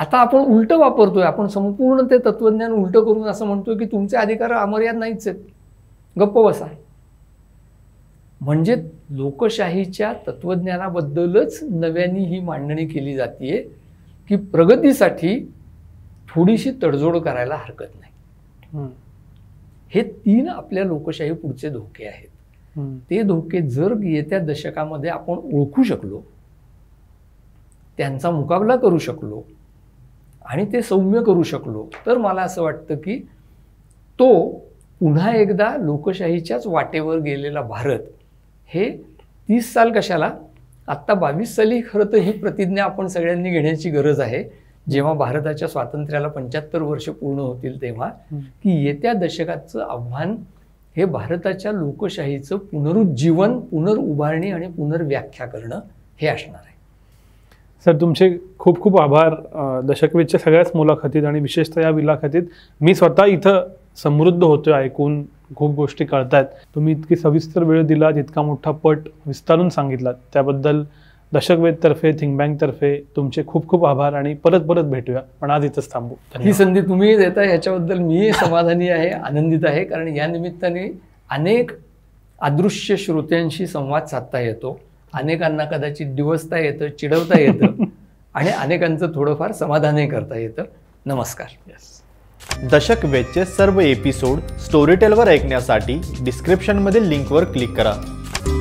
आता आपण उलटं वापरतोय आपण संपूर्ण ते तत्वज्ञान उलट करून असं म्हणतोय की तुमचे अधिकार अमर्याद नाहीच आहेत गप्प बसा म्हणजे लोकशाहीच्या तत्वज्ञानाबद्दलच नव्याने ही मांडणी केली जाते की प्रगतीसाठी थोडीशी तडजोड करायला हरकत नाही हे तीन आपल्या लोकशाही पुढचे धोके आहेत ते धोके जर येत्या दशकामध्ये आपण ओळखू शकलो त्यांचा मुकाबला करू शकलो आणि ते सौम्य करू शकलो तर मला असं वाटतं की तो पुन्हा एकदा लोकशाहीच्याच वाटेवर गेलेला भारत हे तीस साल कशाला आत्ता बावीस साली खरं तर ही प्रतिज्ञा आपण सगळ्यांनी घेण्याची गरज आहे जेव्हा भारताच्या स्वातंत्र्याला पंच्याहत्तर वर्ष पूर्ण होतील तेव्हा की येत्या दशकाचं आव्हान हे भारताच्या लोकशाहीचं पुनरुज्जीवन पुनर्उभारणी आणि पुनर्व्याख्या करणं हे असणार आहे सर तुमचे खूप खूप आभार दशकवेदच्या सगळ्याच मुलाखतीत आणि विशेषतः या मुलाखतीत मी स्वतः इथं समृद्ध होतो ऐकून खूप गोष्टी कळतायत तुम्ही इतकी सविस्तर वेळ दिला इतका मोठा पट विस्तारून सांगितला त्याबद्दल दशकवेदतर्फे थिंक तर्फे तुमचे खूप खूप आभार आणि परत परत भेटूया पण आज इथंच थांबू ही संधी तुम्ही देता ह्याच्याबद्दल मी समाधानी आहे आनंदित आहे कारण या निमित्ताने अनेक अदृश्य श्रोत्यांशी संवाद साधता येतो अनेकांना कदाचित दिवसता येतं चिडवता येतं आणि अनेकांचं थोडंफार समाधानही करता येतं नमस्कार yes. दशक वेदचे सर्व एपिसोड स्टोरीटेलवर ऐकण्यासाठी डिस्क्रिप्शनमधील लिंकवर क्लिक करा